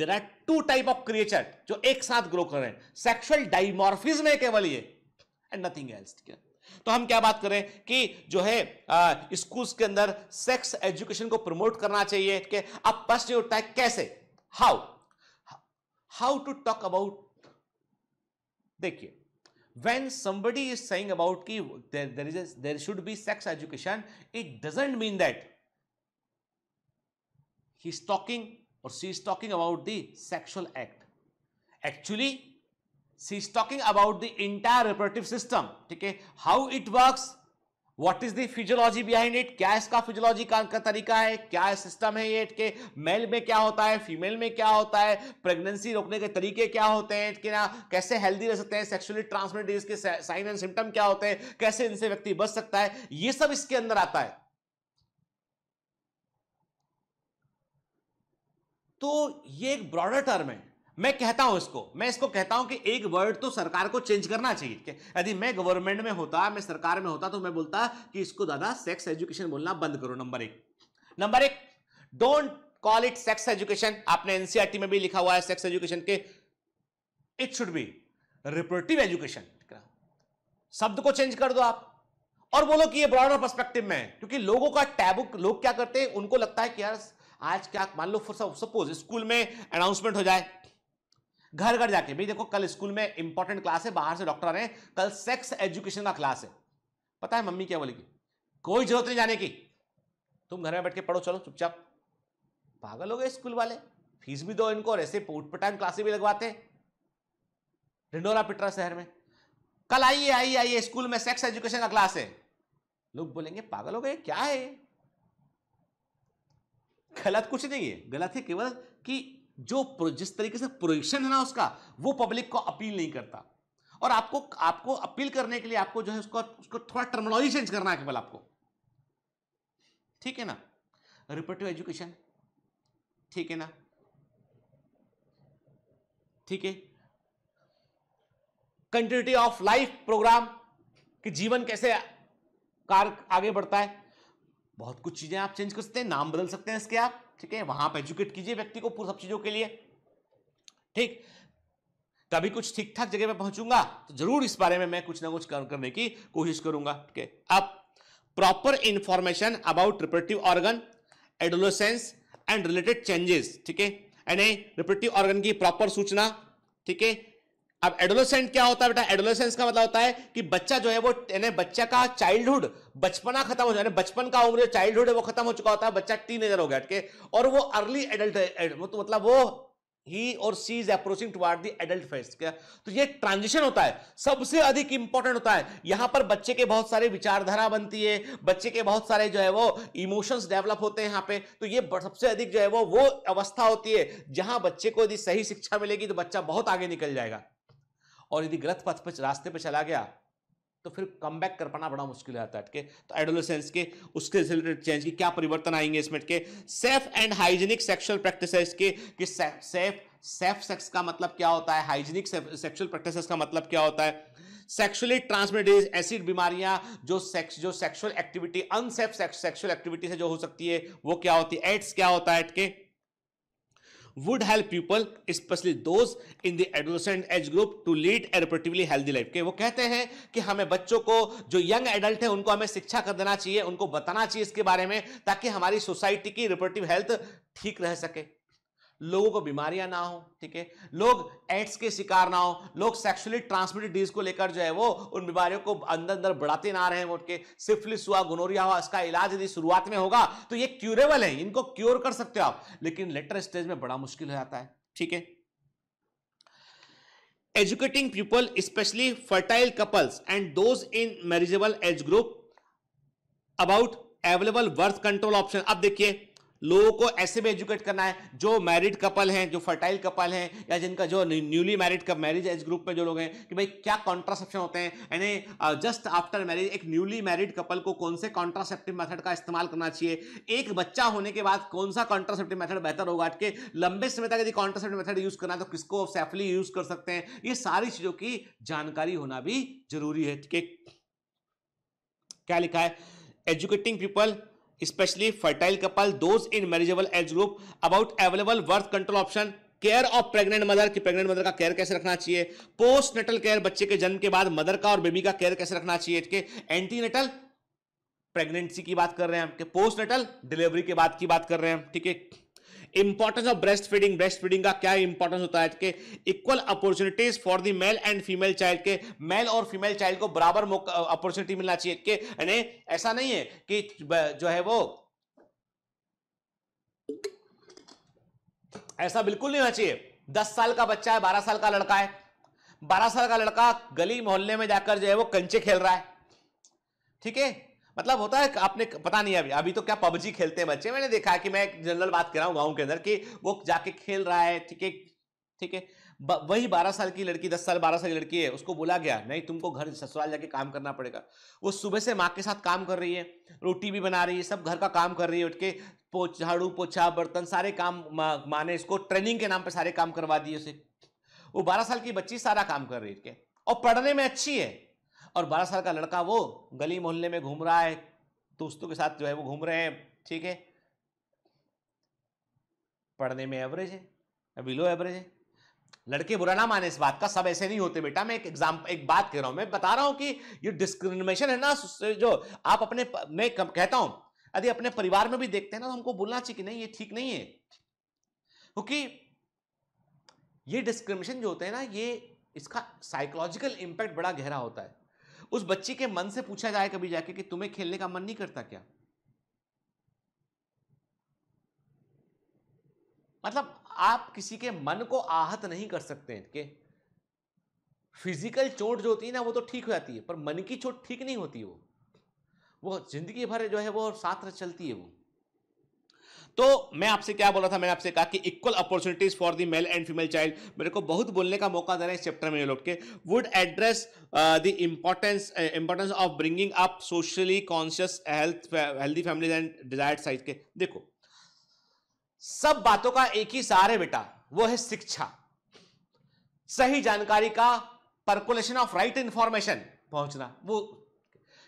there are two type of creature जो एक साथ ग्रो कर रहे हैं सेक्सुअल डाइमॉर्फिज्म है केवल ये एंड नथिंग एल्स तो हम क्या बात करें कि जो है स्कूल्स के अंदर सेक्स एजुकेशन को प्रमोट करना चाहिए कि अब प्रश्न उठता है कैसे how how to talk about देखिए when somebody is saying about की there should be sex education it doesn't mean that he talking और she is talking about the sexual act actually she is talking about the entire reproductive system ठीक है how it work what is the physiology behind it क्या इसका physiology का, का तरीका है क्या सिस्टम है ये के मेल में क्या होता है फीमेल में क्या होता है प्रेगनेंसी रोकने के तरीके क्या होते हैं के ना कैसे हेल्दी रह सकते हैं सेक्सुअली ट्रांसमिट डिजीज के साइन एंड सिम्टम क्या होते हैं कैसे इनसे व्यक्ति बच सकता है ये सब इसके अंदर आता है तो ये एक ब्रॉडर टर्म है मैं कहता हूं इसको मैं इसको कहता हूं कि एक वर्ड तो सरकार को चेंज करना चाहिए यदि मैं गवर्नमेंट में होता मैं सरकार में होता तो मैं बोलता कि इसको दादा सेक्स एजुकेशन बोलना बंद करो नंबर एक नंबर एक don't call it sex education आपने एनसीआरटी e में भी लिखा हुआ है सेक्स एजुकेशन के it should be reproductive education शब्द को चेंज कर दो आप और बोलो कि ये ब्रॉडर पर्सपेक्टिव में है क्योंकि लोगों का टैबुक लोग क्या करते हैं उनको लगता है कि यार आज क्या मान लो फॉर सपोज स्कूल में अनाउंसमेंट हो जाए घर घर जाके भाई देखो कल स्कूल में इंपॉर्टेंट क्लास है बाहर से डॉक्टर आ रहे हैं कल सेक्स एजुकेशन का क्लास है पता है मम्मी क्या बोलेगी कोई जरूरत नहीं जाने की तुम घर में बैठ के पढ़ो चलो चुपचाप पागल हो गए स्कूल वाले फीस भी दो इनको और ऐसे पटांग क्लासे भी लगवाते ढिंडोरा पिटरा शहर में कल आइए आइए आइए स्कूल में सेक्स एजुकेशन का क्लास है लोग बोलेंगे पागल हो गए क्या है गलत कुछ नहीं है गलत है केवल कि जो जिस तरीके से प्रोजेक्शन है ना उसका वो पब्लिक को अपील नहीं करता और आपको आपको अपील करने के लिए आपको जो है उसको उसको थोड़ा टर्मोलॉजी चेंज करना है केवल आपको ठीक है ना रिपोर्टिव एजुकेशन ठीक है ना ठीक है कंटिन्यूटी ऑफ लाइफ प्रोग्राम कि जीवन कैसे कार आगे बढ़ता है बहुत कुछ चीजें आप चेंज कर सकते हैं नाम बदल सकते हैं इसके आप ठीक है वहां पर एजुकेट कीजिए व्यक्ति को पूरी सब चीजों के लिए ठीक कभी कुछ ठीक ठाक जगह पर पहुंचूंगा तो जरूर इस बारे में मैं कुछ ना कुछ करने की कोशिश करूंगा ठीक है अब proper information about reproductive organ adolescence and related changes ठीक है यानी रिपोर्टिव ऑर्गन की प्रॉपर सूचना ठीक है अब एडोलोसेंट क्या होता है बेटा एडोलोसेंस का मतलब होता है कि बच्चा जो है वो यानी बच्चा का चाइल्डहुड बचपना खत्म हो जाने बचपन का उम्र चाइल्डहुड है वो खत्म हो चुका होता है बच्चा टीनेजर हो गया के और वो अर्ली एडल्ट तो मतलब वो ही और she is approaching toward the adult phase क्या तो ये ट्रांजिशन होता है सबसे अधिक इंपॉर्टेंट होता है यहां पर बच्चे के बहुत सारे विचारधारा बनती है बच्चे के बहुत सारे जो है वो इमोशंस डेवलप होते हैं यहाँ पे तो ये सबसे अधिक जो है वो वो अवस्था होती है जहां बच्चे को यदि सही शिक्षा मिलेगी तो बच्चा बहुत आगे निकल जाएगा और यदि गलत पथ पर रास्ते पर चला गया तो फिर कम बैक कर पाना बड़ा मुश्किल रहता है ठीक है तो एडोलोसेंस के उसके रिलेटेड चेंज की क्या परिवर्तन आएंगे इसमें के safe and hygienic sexual practice के कि सेफ सेफ सेक्स का मतलब क्या होता है हाइजीनिक सेक्शुअल प्रैक्टिस का मतलब क्या होता है सेक्सुअली ट्रांसमिटेड एसिड बीमारियां जो सेक्स जो sexual activity unsafe sexual activity से जो हो सकती है वो क्या होती है एड्स क्या होता है ठीक है would help people specially those in the adolescent age group to lead reproductively healthy life के वो कहते हैं कि हमें बच्चों को जो यंग एडल्ट है उनको हमें शिक्षा कर देना चाहिए उनको बताना चाहिए इसके बारे में ताकि हमारी सोसाइटी की रिपोर्टिव हेल्थ ठीक रह सके लोगों को बीमारियां ना हो ठीक है लोग एड्स के शिकार ना हो लोग सेक्सुअली ट्रांसमिटेड डिजीज को लेकर जो है वो उन बीमारियों को अंदर अंदर बढ़ाते ना रहे उठ के हुआ गुनोरिया हुआ इसका इलाज यदि शुरुआत में होगा तो ये क्यूरेबल है इनको क्योर कर सकते हो आप लेकिन लेटर स्टेज में बड़ा मुश्किल हो जाता है ठीक है educating people specially fertile couples and those in marriageable age group about available birth control option अब देखिए लोगों को ऐसे में एजुकेट करना है जो मैरिड कपल हैं जो फर्टाइल कपल हैं या जिनका जो newly married cup marriage age group में जो लोग हैं कि भाई क्या कॉन्ट्रासेप्शन होते हैं यानी जस्ट आफ्टर मैरिज एक न्यूली मैरिड कपल को कौन से कॉन्ट्रासेप्टिव मेथड का इस्तेमाल करना चाहिए एक बच्चा होने के बाद कौन सा कॉन्ट्रासेप्टिव मैथड बेहतर होगा कि लंबे समय तक यदि कॉन्ट्रासेप्टिव मैथड यूज करना है तो किसको सेफली यूज कर सकते हैं ये सारी चीजों की जानकारी होना भी जरूरी है ठीक है क्या लिखा है educating people specially fertile couple those in marriageable age group about available birth control option care of pregnant mother की प्रेग्नेंट मदर का केयर कैसे रखना चाहिए पोस्ट नेटल केयर बच्चे के जन्म के बाद मदर का और बेबी का केयर कैसे रखना चाहिए ठीक है एंटी नेटल प्रेगनेंसी की बात कर रहे हैं पोस्ट नेटल डिलीवरी के बाद की बात कर रहे हैं ठीक है importance of breast feeding breast feeding का क्या इंपॉर्टेंस होता है कि equal opportunities for the male and female child के मेल और फीमेल चाइल्ड को बराबर अपॉर्चुनिटी मिलना चाहिए के यानी ऐसा नहीं है कि जो है वो ऐसा बिल्कुल नहीं होना चाहिए दस साल का बच्चा है बारह साल का लड़का है बारह साल का लड़का गली मोहल्ले में जाकर जो है वो कंचे खेल रहा है ठीक है मतलब होता है आपने पता नहीं अभी अभी तो क्या पबजी खेलते हैं बच्चे मैंने देखा कि मैं एक जनरल बात कर रहा हूँ गाँव के अंदर कि वो जाके खेल रहा है ठीक है ठीक है वही बारह साल की लड़की दस साल बारह साल की लड़की है उसको बोला गया नहीं तुमको घर ससुराल जाके काम करना पड़ेगा वो सुबह से माँ के साथ काम कर रही है रोटी भी बना रही है सब घर का काम कर रही है उठ के झाड़ू पोछा बर्तन सारे काम माँ ने इसको ट्रेनिंग के नाम पर सारे काम करवा दिए उसे वो बारह साल की बच्ची सारा काम कर रही है और पढ़ने में अच्छी है और बारह साल का लड़का वो गली मोहल्ले में घूम रहा है दोस्तों के साथ जो है वो घूम रहे हैं ठीक है पढ़ने में एवरेज है बिलो एवरेज है लड़के बुरा ना माने इस बात का सब ऐसे नहीं होते बेटा मैं एक एग्जाम एक बात कह रहा हूं मैं बता रहा हूं कि ये डिस्क्रिमिनेशन है ना जो आप अपने मैं कहता हूं यदि अपने परिवार में भी देखते हैं ना तो हमको बोलना चाहिए कि नहीं ये ठीक नहीं है क्योंकि ये डिस्क्रिमिनेशन जो होते हैं ना ये इसका साइकोलॉजिकल इंपैक्ट बड़ा गहरा होता है उस बच्ची के मन से पूछा जाए कभी जाके कि तुम्हें खेलने का मन नहीं करता क्या मतलब आप किसी के मन को आहत नहीं कर सकते हैं कि फिजिकल चोट जो होती है ना वो तो ठीक हो जाती है पर मन की चोट ठीक नहीं होती वो वो जिंदगी भर जो है वो साथ चलती है वो तो मैं आपसे क्या बोला था मैंने आपसे कहा कि equal opportunities for the male and female child मेरे को बहुत बोलने का मौका दे रहा है इस चैप्टर में ये लोग के would address the importance importance of bringing up socially conscious health healthy families and desired size के देखो सब बातों का एक ही सार है बेटा वो है शिक्षा सही जानकारी का परकुलेशन ऑफ राइट इंफॉर्मेशन पहुंचना वो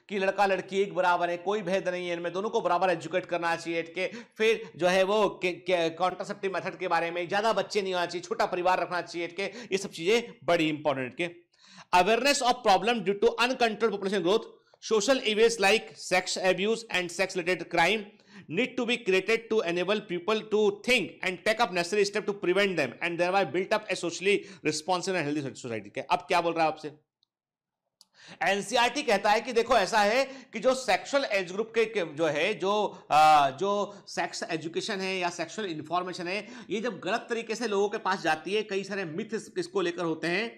कि लड़का लड़की एक बराबर है कोई भेद नहीं है इनमें दोनों को बराबर एजुकेट करना चाहिए के फिर जो है वो काउंटरसेप्टिव मेथड के बारे में ज्यादा बच्चे नहीं होना चाहिए छोटा परिवार रखना चाहिए के ये सब चीजें बड़ी इंपॉर्टेंट के awareness of problem due to uncontrol population growth social events like sex abuse and sex related crime need to be created to enable people to think and take up step to prevent them and and thereby built up a socially responsible and healthy society okay ab kya bol raha hai aapse NCERT कहता है कि देखो ऐसा है कि जो sexual age group के, जो है जो आ, जो सेक्स एजुकेशन है या सेक्सुअल इंफॉर्मेशन है ये जब गलत तरीके से लोगों के पास जाती है कई सारे मिथ इसको लेकर होते हैं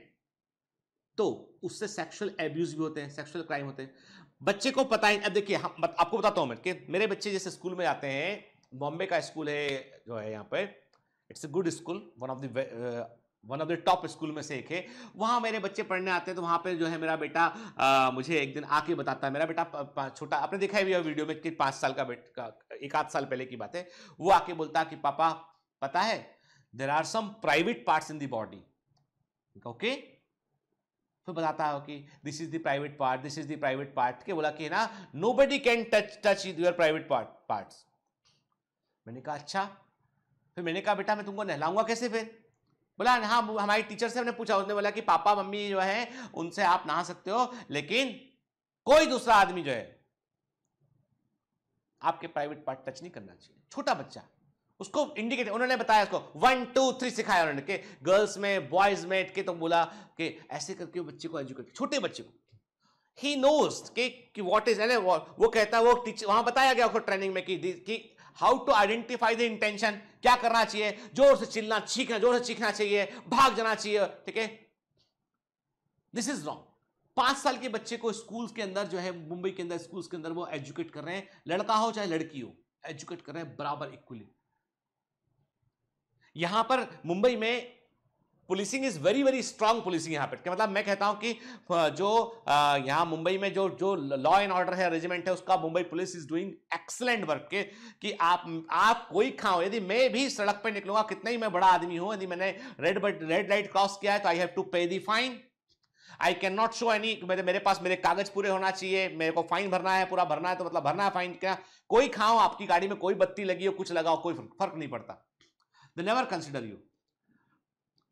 तो उससे सेक्सुअल एब्यूज भी होते हैं सेक्सुअल क्राइम होते हैं बच्चे को पता है अब देखिए हम आपको बताता हूं मैं मेरे बच्चे जैसे स्कूल में आते हैं बॉम्बे का स्कूल है जो है यहाँ पे it's a good school one of the one of the top school में से एक है वहाँ मेरे बच्चे पढ़ने आते हैं तो वहाँ पे जो है मेरा बेटा आ, मुझे एक दिन आके बताता है मेरा बेटा छोटा आपने देखा है वीडियो में कि पाँच साल का बेटा एक आध साल पहले की बात है वो आके बोलता कि पापा पता है there are some private part in the body okay फिर बताता है कि this is the private part this is the private part के बोला कि ना nobody can touch touch your private part part मैंने कहा अच्छा फिर मैंने कहा बेटा मैं तुमको नहलाऊंगा कैसे फिर बोला हाँ हमारी टीचर से हमने पूछा उसने बोला कि पापा मम्मी जो है उनसे आप नहा सकते हो लेकिन कोई दूसरा आदमी जो है आपके प्राइवेट पार्ट टच नहीं करना चाहिए छोटा बच्चा उसको इंडिकेट उन्होंने बताया उसको वन टू थ्री सिखाया उन्होंने के गर्ल्स में बॉयज में के तो बोला कि ऐसे करके बच्चे को एजुकेट छोटे बच्चे को ही नोज के कि व्हाट इज एन वो कहता है वो टीचर वहां बताया गया उसको ट्रेनिंग में कि, कि how to identify the intention क्या करना चाहिए जोर से चिल्लना चीखना जोर से चीखना चाहिए भाग जाना चाहिए ठीक है दिस इज रॉन्ग पांच साल के बच्चे को स्कूल्स के अंदर जो है मुंबई के अंदर स्कूल्स के अंदर वो एजुकेट कर रहे हैं लड़का हो चाहे लड़की हो एजुकेट कर रहे हैं बराबर इक्वली यहां पर मुंबई में policing is very very strong policing यहाँ पे मतलब मैं कहता हूँ कि जो यहाँ मुंबई में जो जो लॉ एंड ऑर्डर है रेजिमेंट है उसका Mumbai police is doing excellent work के कि आप आप कोई खाओ यदि मैं भी सड़क पर निकलूंगा कितना ही मैं बड़ा आदमी हूं यदि मैंने रेड रेड लाइट क्रॉस किया है तो आई have to pay the fine I can not show any मेरे मेरे पास मेरे कागज पूरे होना चाहिए मेरे को फाइन भरना है पूरा भरना है तो मतलब भरना है फाइन क्या कोई खाओ आपकी गाड़ी में कोई बत्ती लगी हो कुछ लगाओ कोई फर्क नहीं पड़ता they never consider you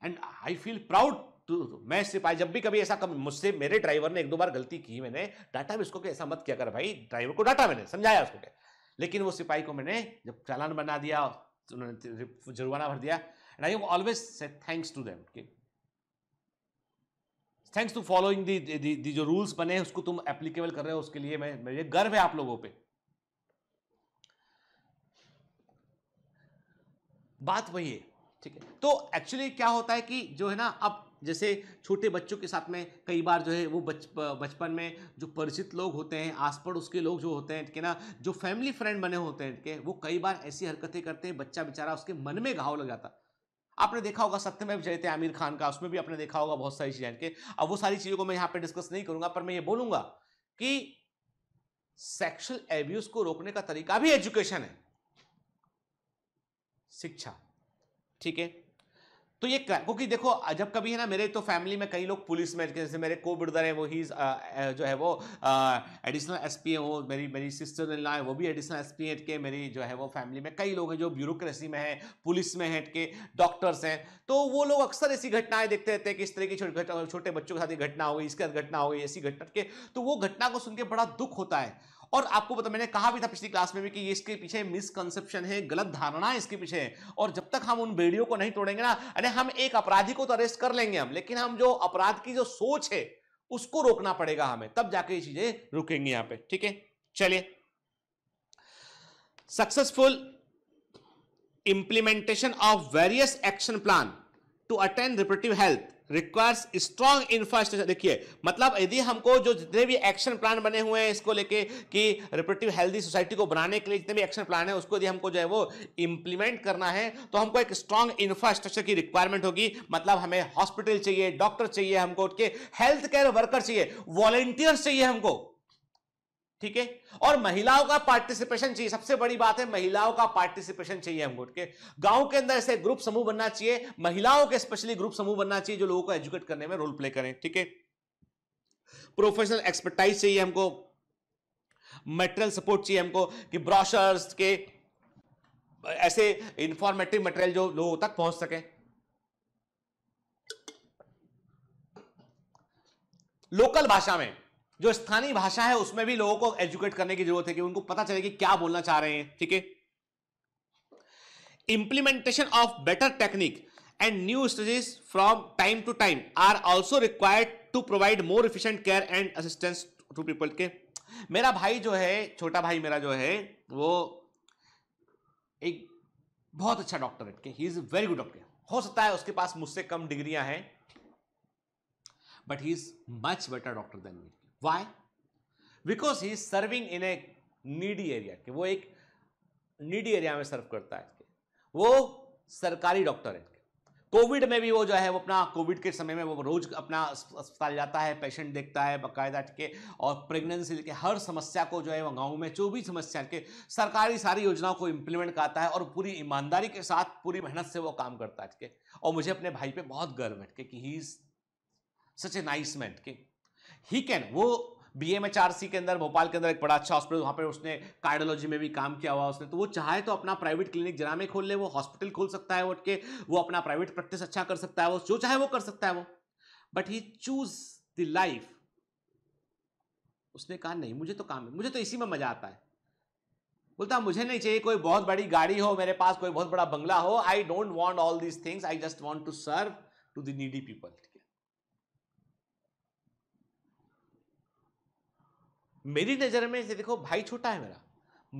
and I feel proud to मैं सिपाही जब भी कभी ऐसा कम मुझसे मेरे ड्राइवर ने एक दो बार गलती की मैंने डाटा भी इसको के ऐसा मत किया कर भाई ड्राइवर को डाटा मैंने समझाया उसको के लेकिन वो सिपाही को मैंने जब चालान बना दिया उन्होंने जुर्माना भर दिया and I always say thanks to them कि thanks to following the, the, the जो रूल्स बने हैं उसको तुम एप्लीकेबल कर रहे हो उसके लिए मैं मुझे गर्व है आप लोगों पे बात वही है ठीक है तो एक्चुअली क्या होता है कि जो है ना अब जैसे छोटे बच्चों के साथ में कई बार जो है वो बच बचपन में जो परिचित लोग होते हैं आस पड़ोस के लोग जो होते हैं ठीक है ना जो फैमिली फ्रेंड बने होते हैं ठीक है वो कई बार ऐसी हरकतें करते हैं बच्चा बेचारा उसके मन में घाव लग जाता आपने देखा होगा सत्यमेव जयते आमिर खान का उसमें भी आपने देखा होगा बहुत सारी चीज़ें के अब वो सारी चीज़ों को मैं यहाँ पे डिस्कस नहीं करूंगा पर मैं ये बोलूंगा कि सेक्सुअल एब्यूज को रोकने का तरीका भी एजुकेशन है शिक्षा ठीक है तो ये क्योंकि देखो जब कभी है ना मेरे तो फैमिली में कई लोग पुलिस में जैसे मेरे को ब्रदर है वो ही uh, uh, जो है वो एडिशनल एस पी हो मेरी मेरी सिस्टर इन लॉ है वो भी एडिशनल एस पी हट के मेरी जो है वो फैमिली में कई लोग हैं जो ब्यूरोक्रेसी में है पुलिस में हट के डॉक्टर्स हैं तो वो लोग अक्सर ऐसी घटनाएं देखते रहते हैं कि इस तरह की छोटे बच्चों के साथ ये घटना हो गई इसके साथ घटना हो गई ऐसी घटना के तो वो घटना को सुन के बड़ा दुख होता है और आपको पता मैंने कहा भी था पिछली क्लास में भी कि ये इसके पीछे मिसकंसेप्शन है गलत धारणा इसके पीछे है और जब तक हम उन बेड़ियों को नहीं तोड़ेंगे ना अरे हम एक अपराधी को तो अरेस्ट कर लेंगे हम लेकिन हम जो अपराध की जो सोच है उसको रोकना पड़ेगा हमें तब जाके ये चीजें रुकेंगी यहां पर ठीक है चलिए successful implementation of various action plan to attend reproductive health requires strong infrastructure देखिए मतलब यदि हमको जो जितने भी एक्शन प्लान बने हुए हैं इसको लेके कि रिप्रेटिव हेल्दी सोसाइटी को बनाने के लिए जितने भी एक्शन प्लान है उसको यदि हमको जो है वो इंप्लीमेंट करना है तो हमको एक स्ट्रॉन्ग इंफ्रास्ट्रक्चर की रिक्वायरमेंट होगी मतलब हमें हॉस्पिटल चाहिए डॉक्टर चाहिए हमको हेल्थ केयर वर्कर चाहिए वॉलेंटियर्स चाहिए हमको ठीक है और महिलाओं का पार्टिसिपेशन चाहिए सबसे बड़ी बात है महिलाओं का पार्टिसिपेशन चाहिए हम के गांव के अंदर ऐसे ग्रुप समूह बनना चाहिए महिलाओं के स्पेशली ग्रुप समूह बनना चाहिए जो लोगों को एजुकेट करने में रोल प्ले करें ठीक है प्रोफेशनल एक्सपर्टाइज चाहिए हमको मेटेरियल सपोर्ट चाहिए हमको कि ब्रॉशर्स के ऐसे इंफॉर्मेटिव मटेरियल जो लोगों तक पहुंच सके लोकल भाषा में जो स्थानीय भाषा है उसमें भी लोगों को एजुकेट करने की जरूरत है कि उनको पता चले कि क्या बोलना चाह रहे हैं ठीक है implementation of better technique and new studies from time to time are also required to provide more efficient care and assistance to people के मेरा भाई जो है छोटा भाई मेरा जो है वो एक बहुत अच्छा डॉक्टरेट के he is very good doctor हो सकता है उसके पास मुझसे कम डिग्रियां हैं but he is much better doctor than me why because he serving in a needy area के वो एक नीडी एरिया में सर्व करता है वो सरकारी डॉक्टर है कोविड में भी वो जो है वो अपना कोविड के समय में वो रोज अपना अस्पताल जाता है पेशेंट देखता है बाकायदा है और प्रेगनेंसी के हर समस्या को जो है वो गाँव में जो भी समस्या के सरकारी सारी योजनाओं को इम्प्लीमेंट करता है और पूरी ईमानदारी के साथ पूरी मेहनत से वो काम करता है और मुझे अपने भाई पे बहुत गर्व है कि he is such a nice man के ही कैन वो B M H R C के अंदर भोपाल के अंदर एक बड़ा अच्छा हॉस्पिटल वहाँ पर उसने कार्डियोलॉजी में भी काम किया हुआ उसने तो वो चाहे तो अपना प्राइवेट क्लिनिक जरा में खोल ले वो हॉस्पिटल खोल सकता है वो के वो अपना प्राइवेट प्रैक्टिस अच्छा कर सकता है वो जो चाहे वो कर सकता है वो but he choose the life उसने कहा नहीं मुझे तो काम है मुझे तो इसी में मजा आता है बोलता मुझे नहीं चाहिए कोई बहुत बड़ी गाड़ी हो मेरे पास कोई बहुत बड़ा बंगला हो I don't want all these things I just want to serve to needy people मेरी नज़र में से देखो भाई छोटा है मेरा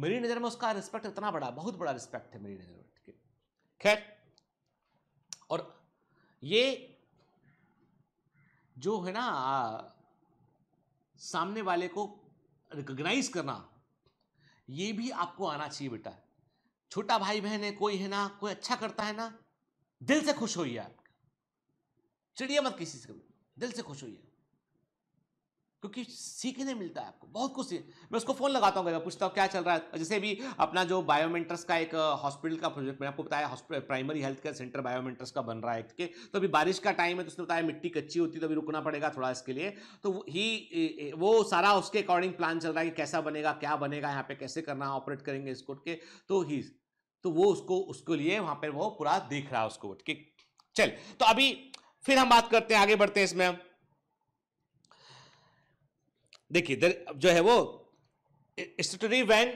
मेरी नज़र में उसका रिस्पेक्ट इतना बड़ा बहुत बड़ा रिस्पेक्ट है मेरी नज़र में ठीक है खैर और ये जो है ना सामने वाले को रिकग्नाइज करना ये भी आपको आना चाहिए बेटा छोटा भाई बहन है कोई है ना कोई अच्छा करता है ना दिल से खुश होइए आप चिड़िया मत किसी से दिल से खुश होइए क्योंकि सीखने मिलता है आपको बहुत कुछ मैं उसको फ़ोन लगाता हूँ पूछता हूँ क्या चल रहा है जैसे अभी अपना जो बायोमेंटर्स का एक हॉस्पिटल का प्रोजेक्ट मैंने आपको बताया प्राइमरी हेल्थ केयर सेंटर बायोमेंटर्स का बन रहा है के तो अभी बारिश का टाइम है तो उसने बताया मिट्टी कच्ची होती है तो अभी रुकना पड़ेगा थोड़ा इसके लिए तो ही वो सारा उसके अकॉर्डिंग प्लान चल रहा है कि कैसा बनेगा क्या बनेगा यहाँ पे कैसे करना ऑपरेट करेंगे इसको के तो ही तो वो उसको उसके लिए वहाँ पर वो पूरा देख रहा है उसको ठीक चल तो अभी फिर हम बात करते हैं आगे बढ़ते हैं इसमें हम देखिए जो है वो स्टेटरी वैन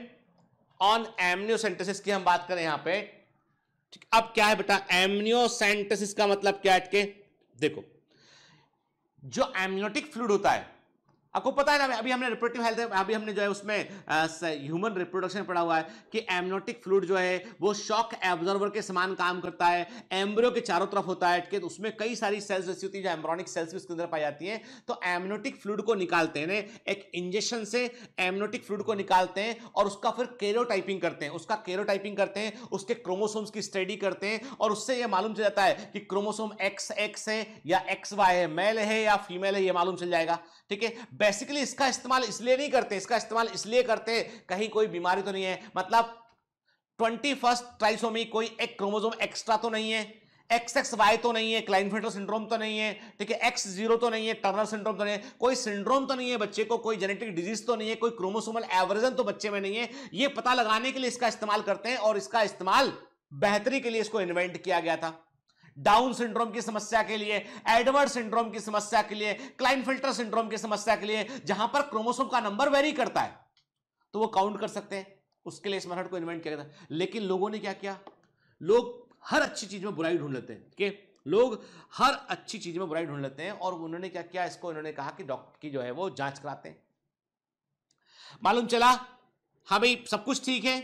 ऑन एमनियोसेंटेसिस की हम बात करें यहां पे अब क्या है बेटा एमनियोसेंटेसिस का मतलब क्या है के देखो जो एमनियोटिक फ्लूड होता है आपको पता है ना अभी हमने रिप्रोडक्टिव हेल्थ अभी हमने जो है उसमें ह्यूमन रिप्रोडक्शन पढ़ा हुआ है कि एमनोटिक फ्लूड जो है वो शॉक एब्जॉर्वर के समान काम करता है एम्ब्रियो के चारों तरफ होता है तो उसमें कई सारी सेल्स जैसी होती है जो एम्ब्रॉनिक सेल्स भी उसके अंदर पाई जाती हैं तो एमनोटिक फ्लूड को निकालते हैं एक इंजेक्शन से एमनोटिक फ्लूड को निकालते हैं और उसका फिर केरोटाइपिंग करते हैं उसका केरोटाइपिंग करते हैं उसके क्रोमोसोम्स की स्टडी करते हैं और उससे यह मालूम चल जाता है कि क्रोमोसोम एक्स एक्स है या एक्स वाई है मेल है या फीमेल है यह मालूम चल जाएगा ठीक है बेसिकली इसका इस्तेमाल इसलिए नहीं करते इसका इस्तेमाल इसलिए करते कहीं कोई बीमारी तो नहीं है मतलब ट्वेंटी फर्स्ट ट्राइसोमी कोई एक क्रोमोजोम एक्स्ट्रा तो नहीं है एक्स एक्स वाई तो नहीं है क्लाइनफेटो सिंड्रोम तो नहीं है ठीक है एक्स जीरो तो नहीं है टर्नर सिंड्रोम तो नहीं है कोई सिंड्रोम तो नहीं है बच्चे को कोई जेनेटिक डिजीज तो नहीं है कोई क्रोमोसोमल एवरेजन तो बच्चे में नहीं है ये पता लगाने के लिए इसका इस्तेमाल करते हैं और इसका इस्तेमाल बेहतरी के लिए इसको इन्वेंट किया गया था डाउन सिंड्रोम की समस्या के लिए एडवर्ड सिंड्रोम की समस्या के लिए क्लाइन फिल्टर सिंड्रोम की समस्या के लिए जहां पर क्रोमोसोम का नंबर वेरी करता है तो वो काउंट कर सकते हैं उसके लिए इस मेथड को इन्वेंट किया गया था लेकिन लोगों ने क्या किया लोग हर अच्छी चीज में बुराई ढूंढ लेते हैं कि लोग हर अच्छी चीज में बुराई ढूंढ लेते हैं और उन्होंने क्या किया इसको उन्होंने कहा कि डॉक्टर की जो है वो जांच कराते हैं मालूम चला हाँ भाई सब कुछ ठीक है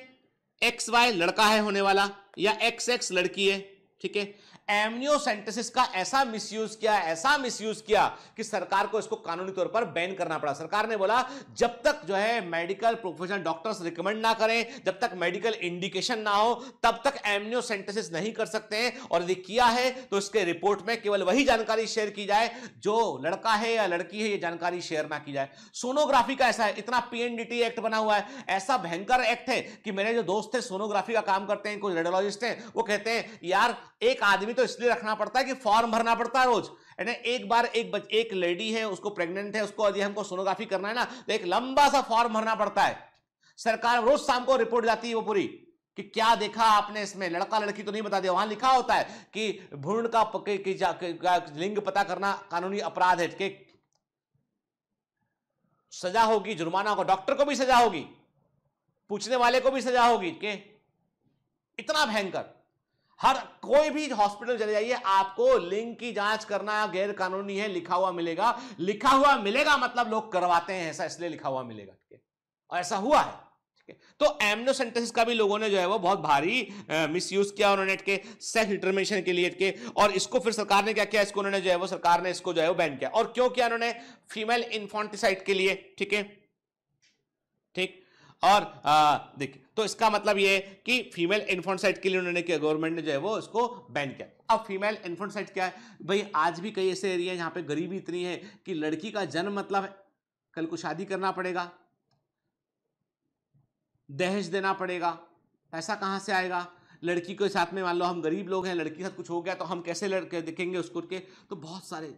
एक्स वाई लड़का है होने वाला या एक्स एक्स लड़की है ठीक है एमनियोसेंटेसिस का ऐसा मिसयूज किया ऐसा मिसयूज किया कि सरकार को इसको कानूनी तौर पर बैन करना पड़ा सरकार ने बोला जब तक जो है मेडिकल प्रोफेशनल डॉक्टर्स रिकमेंड ना करें जब तक मेडिकल इंडिकेशन ना हो तब तक एमनियोसेंटेसिस नहीं कर सकते हैं और यदि किया है तो इसके रिपोर्ट में केवल वही जानकारी शेयर की जाए जो लड़का है या लड़की है ये जानकारी शेयर ना की जाए सोनोग्राफी का ऐसा है इतना पीएनडीटी एक्ट बना हुआ है ऐसा भयंकर एक्ट है कि मेरे जो दोस्त है सोनोग्राफी का काम करते हैं कोई रेडियोलॉजिस्ट है वो कहते हैं यार एक आदमी तो तो इसलिए रखना पड़ता है कि फॉर्म भरना पड़ता है रोज यानी एक बार एक बच, एक लेडी है उसको प्रेग्नेंट है उसको यदि हमको सोनोग्राफी करना है ना तो एक लंबा सा फॉर्म भरना पड़ता है सरकार रोज शाम को रिपोर्ट जाती है वो पूरी कि क्या देखा आपने इसमें लड़का लड़की तो नहीं बता दिया वहां लिखा होता है कि भ्रूण का, के, के, का लिंग पता करना कानूनी अपराध है कि सजा होगी जुर्माना होगा डॉक्टर को भी सजा होगी पूछने वाले को भी सजा होगी के इतना भयंकर हर कोई भी हॉस्पिटल चले जाइए आपको लिंग की जांच करना गैर कानूनी है लिखा हुआ मिलेगा लिखा हुआ मिलेगा मतलब लोग करवाते हैं ऐसा इसलिए लिखा हुआ मिलेगा ठीक है और ऐसा हुआ है तो एमनोसेंटेसिस का भी लोगों ने जो है वो बहुत भारी मिस यूज किया उन्होंने के सेल्फ डिटर्मिनेशन के लिए के और इसको फिर सरकार ने क्या किया इसको उन्होंने जो है वो सरकार ने इसको जो है वो बैन किया और क्यों किया उन्होंने फीमेल इन्फॉन्टिसाइड के लिए ठीक है ठीक और देखिए तो इसका मतलब ये है कि फीमेल इन्फोनसाइट के लिए उन्होंने किया गवर्नमेंट ने जो है वो इसको बैन किया अब फीमेल इन्फोनसाइट क्या है भाई आज भी कई ऐसे एरिया जहाँ पे गरीबी इतनी है कि लड़की का जन्म मतलब कल को शादी करना पड़ेगा दहेज देना पड़ेगा पैसा कहाँ से आएगा लड़की के साथ में मान लो हम गरीब लोग हैं लड़की के साथ कुछ हो गया तो हम कैसे लड़के देखेंगे उसको के तो बहुत सारे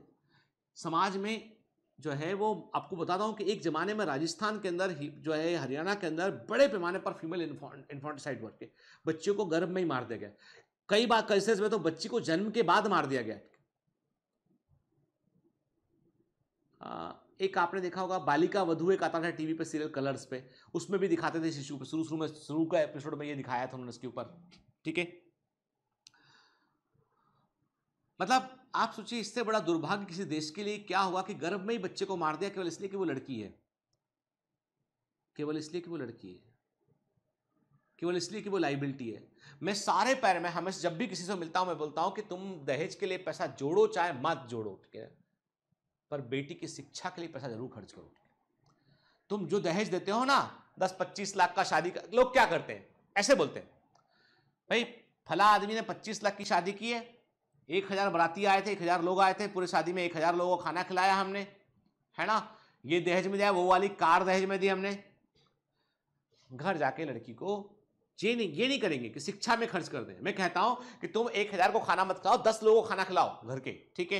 समाज में जो है वो आपको बताता हूँ कि एक ज़माने में राजस्थान के अंदर जो है हरियाणा के अंदर बड़े पैमाने पर फीमेल इन्फॉन्टिसाइड वर्ग के बच्चों को गर्भ में ही मार दिया गया कई बार कैसे में तो बच्ची को जन्म के बाद मार दिया गया एक आपने देखा होगा बालिका वधु एक आता था टीवी पर सीरियल कलर्स पे उसमें भी दिखाते थे शिशु पे शुरू शुरू में शुरू का एपिसोड में ये दिखाया था उन्होंने इसके ऊपर ठीक है मतलब आप सोचिए इससे बड़ा दुर्भाग्य किसी देश के लिए क्या हुआ कि गर्भ में ही बच्चे को मार दिया केवल इसलिए कि वो लड़की है केवल इसलिए कि वो लड़की है केवल इसलिए कि वो लाइबिलिटी है मैं सारे पैर में हमेशा जब भी किसी से मिलता हूं मैं बोलता हूं कि तुम दहेज के लिए पैसा जोड़ो चाहे मत जोड़ो ठीक है पर बेटी की शिक्षा के लिए पैसा जरूर खर्च करो तुम जो दहेज देते हो ना दस पच्चीस लाख का शादी का लोग क्या करते हैं ऐसे बोलते हैं भाई फला आदमी ने पच्चीस लाख की शादी की है एक हज़ार बराती आए थे एक हज़ार लोग आए थे पूरे शादी में एक हज़ार लोगों को खाना खिलाया हमने है ना ये दहेज में दिया वो वाली कार दहेज में दी हमने घर जाके लड़की को ये नहीं ये नहीं करेंगे कि शिक्षा में खर्च कर दें मैं कहता हूं कि तुम एक हज़ार को खाना मत खाओ दस लोगों को खाना खिलाओ घर के ठीक है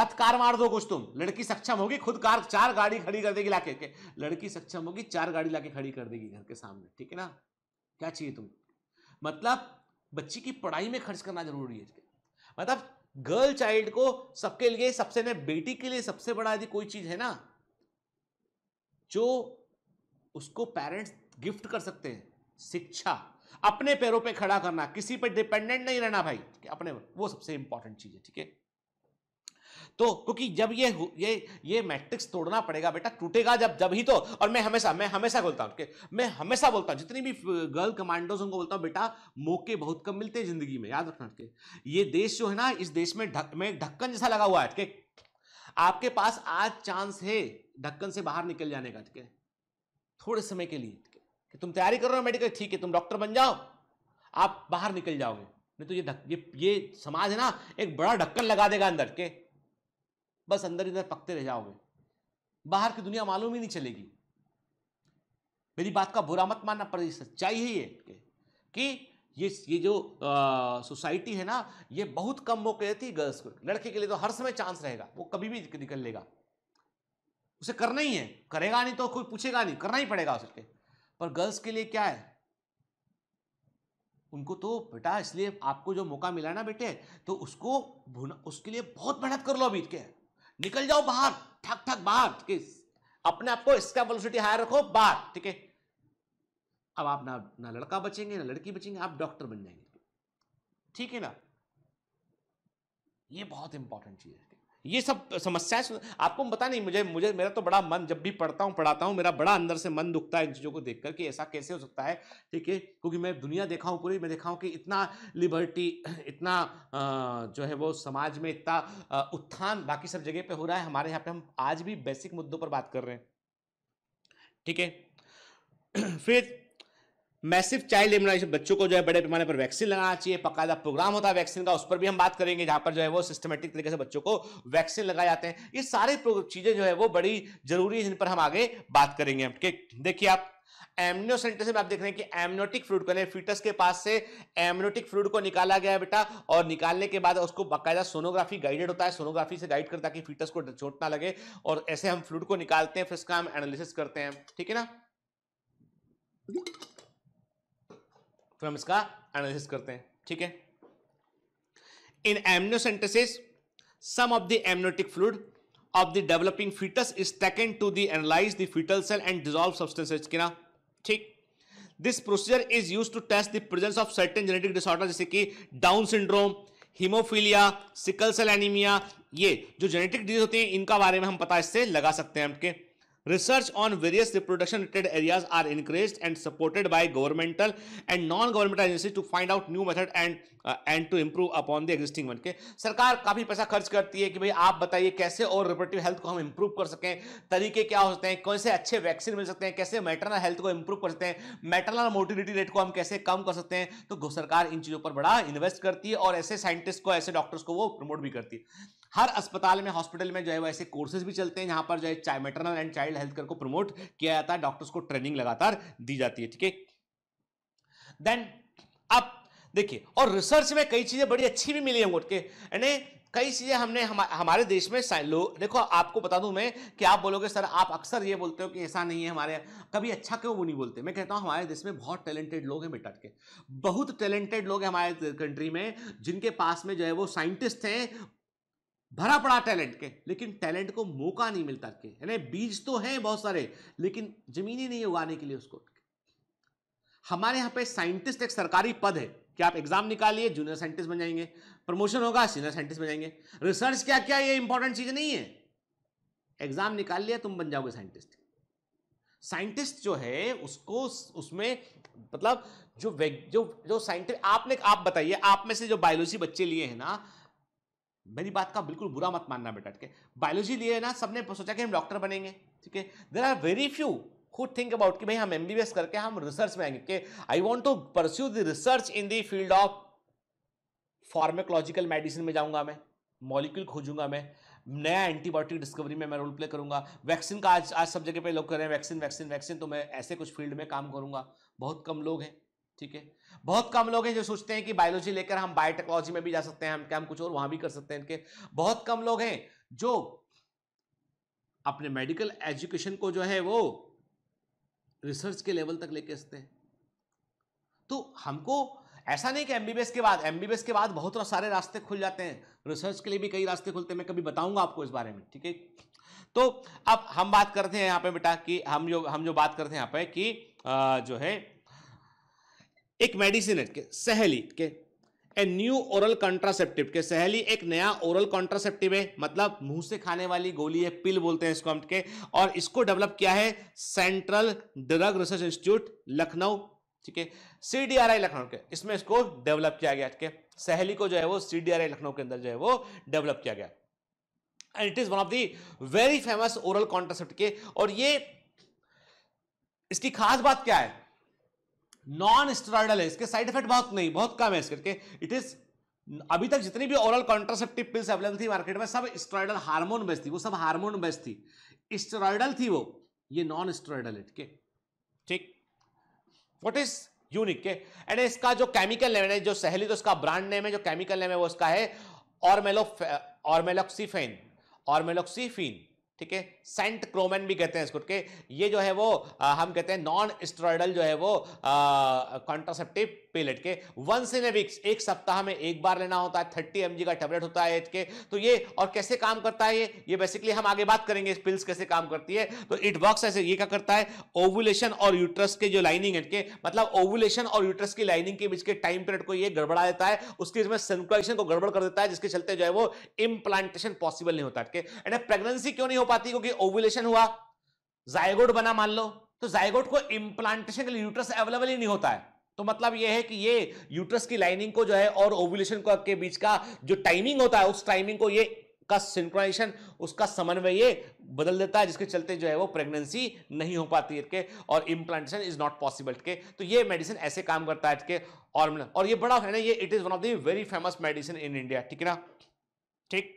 मत कार मार दो कुछ तुम लड़की सक्षम होगी खुद कार चार गाड़ी खड़ी कर देगी लाके के लड़की सक्षम होगी चार गाड़ी लाके खड़ी कर देगी घर के सामने ठीक है ना क्या चाहिए तुम मतलब बच्ची की पढ़ाई में खर्च करना जरूरी है मतलब गर्ल चाइल्ड को सबके लिए सबसे मैं बेटी के लिए सबसे बड़ा यदि कोई चीज है ना जो उसको पेरेंट्स गिफ्ट कर सकते हैं शिक्षा अपने पैरों पे खड़ा करना किसी पर डिपेंडेंट नहीं रहना भाई अपने वो सबसे इंपॉर्टेंट चीज है ठीक है तो क्योंकि जब ये ये ये मैट्रिक्स तोड़ना पड़ेगा बेटा टूटेगा जब जब ही तो और मैं हमेशा मैं हमेशा बोलता हूँ मैं हमेशा बोलता हूँ जितनी भी गर्ल कमांडोज उनको बोलता हूँ बेटा मौके बहुत कम मिलते हैं जिंदगी में याद रखना के ये देश जो है ना इस देश में ढक में ढक्कन जैसा लगा हुआ है आपके पास आज चांस है ढक्कन से बाहर निकल जाने का ठीक है थोड़े समय के लिए कि तुम तैयारी कर रहे हो मेडिकल ठीक है तुम डॉक्टर बन जाओ आप बाहर निकल जाओगे नहीं तो ये ये ये समाज है ना एक बड़ा ढक्कन लगा देगा अंदर के बस अंदर ही अंदर पकते रह जाओगे बाहर की दुनिया मालूम ही नहीं चलेगी मेरी बात का बुरा मत मानना पर सच्चाई है ये कि ये ये जो सोसाइटी है ना ये बहुत कम मौके देती गर्ल्स को लड़के के लिए तो हर समय चांस रहेगा वो कभी भी निकल लेगा उसे करना ही है करेगा नहीं तो कोई पूछेगा नहीं करना ही पड़ेगा उसके पर गर्ल्स के लिए क्या है उनको तो बेटा इसलिए आपको जो मौका मिला ना बेटे तो उसको उसके लिए बहुत मेहनत कर लो अभी क्या निकल जाओ बाहर ठक ठक बाहर अपने आप को इसका वेलोसिटी हायर रखो बाहर ठीक है अब आप ना ना लड़का बचेंगे ना लड़की बचेंगे आप डॉक्टर बन जाएंगे ठीक है ना ये बहुत इंपॉर्टेंट चीज है ये सब समस्याएं आपको पता नहीं मुझे मुझे मेरा तो बड़ा मन जब भी पढ़ता हूँ पढ़ाता हूँ मेरा बड़ा अंदर से मन दुखता है इन चीज़ों को देख कर कि ऐसा कैसे हो सकता है ठीक है क्योंकि मैं दुनिया देखा हूँ पूरी मैं देखा हूँ कि इतना लिबर्टी इतना जो है वो समाज में इतना उत्थान बाकी सब जगह पर हो रहा है हमारे यहाँ पर हम आज भी बेसिक मुद्दों पर बात कर रहे हैं ठीक है फिर मैसिव चाइल्ड इम्यूनाइजेशन बच्चों को जो है बड़े पैमाने पर वैक्सीन लगाना चाहिए पकायदा प्रोग्राम होता है वैक्सीन का उस पर भी हम बात करेंगे जहां पर जो है वो सिस्टमेटिक तरीके से बच्चों को वैक्सीन लगाए जाते हैं ये सारे चीजें जो है वो बड़ी जरूरी है जिन पर हम आगे बात करेंगे देखिए आप एमनियोसेंटेसिस में आप देख रहे हैं कि एमनोटिक फ्लूड को फीटस के पास से एमनोटिक फ्लूड को निकाला गया है बेटा और निकालने के बाद उसको बकायदा सोनोग्राफी गाइडेड होता है सोनोग्राफी से गाइड करता है कि फीटस को चोट ना लगे और ऐसे हम फ्लूड को निकालते हैं फिर इसका हम एनालिसिस करते हैं ठीक है ना फिर तो हम इसका एनालिसिस करते हैं ठीक है in amniocentesis some of the amniotic fluid of the developing foetus is taken to the analyse the foetal cell and dissolve substances के ना ठीक this procedure is use to test the presence of certain genetic disorder जैसे कि Down syndrome haemophilia sickle cell anaemia ये जो genetic disease होती है इनका बारे में हम पता इससे लगा सकते हैं आपके research on various reproduction related areas are encouraged and supported by governmental and non governmental agency to find out new method and and to improve upon the acting one के सरकार काफी पैसा खर्च करती है कि भाई आप बताइए कैसे और रिपोर्टिव हेल्थ को हम इम्प्रूव कर सकें तरीके क्या हो सकते हैं कौन से अच्छे वैक्सीन मिल सकते हैं कैसे मेटरनल हेल्थ को इम्प्रूव कर सकते हैं मेटरनल मोटिलिटी रेट को हम कैसे कम कर सकते हैं तो सरकार इन चीज़ों पर बड़ा इन्वेस्ट करती है और ऐसे साइंटिस्ट को ऐसे डॉक्टर्स को वो प्रमोट भी करती है हर अस्पताल में हॉस्पिटल में जो है वो ऐसे कोर्सेज भी चलते हैं जहां पर जो है child maternal and child health care को प्रमोट किया जाता है डॉक्टर्स को ट्रेनिंग लगातार दी जाती है ठीक है देन अब देखिए और रिसर्च में कई चीजें बड़ी अच्छी भी मिली है कई चीज़ें हमने हमारे देश में लोग देखो आपको बता दूं मैं कि आप बोलोगे सर आप अक्सर ये बोलते हो कि ऐसा नहीं है हमारे कभी अच्छा क्यों वो नहीं बोलते मैं कहता हूँ हमारे देश में बहुत टैलेंटेड लोग हैं बेटा के बहुत टैलेंटेड लोग हैं हमारे कंट्री में जिनके पास में जो है वो साइंटिस्ट हैं भरा पड़ा टैलेंट के लेकिन टैलेंट को मौका नहीं मिलता के यानी बीज तो हैं बहुत सारे लेकिन जमीन ही नहीं उगाने के लिए उसको हमारे यहां पे साइंटिस्ट एक सरकारी पद है कि आप एग्जाम निकालिए जूनियर साइंटिस्ट बन जाएंगे प्रमोशन होगा सीनियर साइंटिस्ट बन जाएंगे रिसर्च क्या क्या ये इंपॉर्टेंट चीज नहीं है एग्जाम निकाल लिया तुम बन जाओगे साइंटिस्ट साइंटिस्ट जो है उसको उसमें मतलब जो जो जो साइंटिस्ट आपने आप बताइए आप में से जो बायोलॉजी बच्चे लिए हैं ना मेरी बात का बिल्कुल बुरा मत मानना बेटा ठीक है बायोलॉजी लिए ना सबने सोचा कि हम डॉक्टर बनेंगे ठीक है there are very few who think about कि भाई हम एम करके हम रिसर्च में आएंगे I want to pursue the research in the field of pharmacological medicine में जाऊंगा मैं मॉलिक्यूल खोजूंगा मैं नया एंटीबायोटिक डिस्कवरी में मैं रोल प्ले करूंगा वैक्सीन का आज आज सब जगह पे लोग कर रहे हैं वैक्सीन वैक्सीन वैक्सीन तो मैं ऐसे कुछ फील्ड में काम करूंगा बहुत कम लोग हैं ठीक है बहुत कम लोग हैं जो सोचते हैं कि बायोलॉजी लेकर हम बायोटेक्नोलॉजी में भी जा सकते हैं हम क्या हम कुछ और वहां भी कर सकते हैं इनके बहुत कम लोग हैं जो अपने मेडिकल एजुकेशन को जो है वो रिसर्च के लेवल तक लेके सकते हैं तो हमको ऐसा नहीं कि एमबीबीएस के बाद एमबीबीएस के बाद बहुत सारे रास्ते खुल जाते हैं रिसर्च के लिए भी कई रास्ते खुलते हैं मैं कभी बताऊंगा आपको इस बारे में ठीक है तो अब हम बात करते हैं यहाँ पे बेटा कि हम जो हम जो बात करते हैं यहाँ पे कि जो है एक मेडिसिन है सहेली के ए न्यू ओरल कॉन्ट्रासेप्टिव के सहेली एक नया ओरल कॉन्ट्रासेप्टिव है मतलब मुंह से खाने वाली गोली है पिल बोलते हैं इसको हम के और इसको डेवलप किया है central drug research institute Lucknow ठीक है सीडीआरआई लखनऊ के इसमें इसको डेवलप किया गया ठीक है सहेली को जो है वो सीडीआरआई लखनऊ के अंदर जो है वो डेवलप किया गया and it is one of the very famous oral contraceptive के और ये इसकी खास बात क्या है नॉन स्टेरॉयडल है इसके साइड इफेक्ट बहुत नहीं बहुत कम है इसके इट इज अभी तक जितनी भी ओरल कॉन्ट्रासेप्टिव पिल्स अवेलेबल थी मार्केट में सब स्टेरॉयडल हार्मोन बेस्ट थी वो सब हार्मोन बेस्ट थी स्टेरॉयडल थी वो ये नॉन स्टेरॉयडल है ठीक ठीक वॉट इज यूनिक के एंड इसका जो केमिकल नेम है जो सहेली तो उसका ब्रांड नेम है जो केमिकल नेम है वो उसका है ऑर्मेलो ऑर्मेलोक्सीफेन ऑर्मेलोक्सीफिन ठीक है सेंट क्रोमेन भी कहते हैं इसको है ये जो है वो आ, हम कहते हैं नॉन स्टोराइडल जो है वो कॉन्ट्रासेप्टिव पेलेट के वंस इन ए वीक्स एक सप्ताह में एक बार लेना होता है थर्टी एम का टेबलेट होता है के तो ये और कैसे काम करता है ये ये बेसिकली हम आगे बात करेंगे इस पिल्स कैसे काम करती है तो इट वर्क ऐसे ये क्या करता है ओवुलेशन और यूट्रस के जो लाइनिंग है के मतलब ओवुलेशन और यूट्रस की लाइनिंग के बीच के टाइम पीरियड को ये गड़बड़ा देता है उसके इसमें सेंकुलेशन को गड़बड़ कर देता है जिसके चलते जो है वो इम्प्लांटेशन पॉसिबल नहीं होता एंड प्रेगनेंसी क्यों नहीं हो पाती क्योंकि ओवुलेशन हुआ जायगोड बना मान लो तो जायगोड को इम्प्लांटेशन के लिए यूट्रस अवेलेबल ही नहीं होता है तो मतलब यह है कि ये यूट्रस की लाइनिंग को जो है और ओवुलेशन को के बीच का जो टाइमिंग होता है उस टाइमिंग को ये का सिंक्रोनाइजेशन उसका समन्वय ये बदल देता है जिसके चलते जो है वो प्रेगनेंसी नहीं हो पाती है के और इम्प्लांटेशन इज नॉट पॉसिबल के तो ये मेडिसिन ऐसे काम करता है के और मतलब, और ये बड़ा है ना ये it is one of the very famous medicine in India ठीक है ना ठीक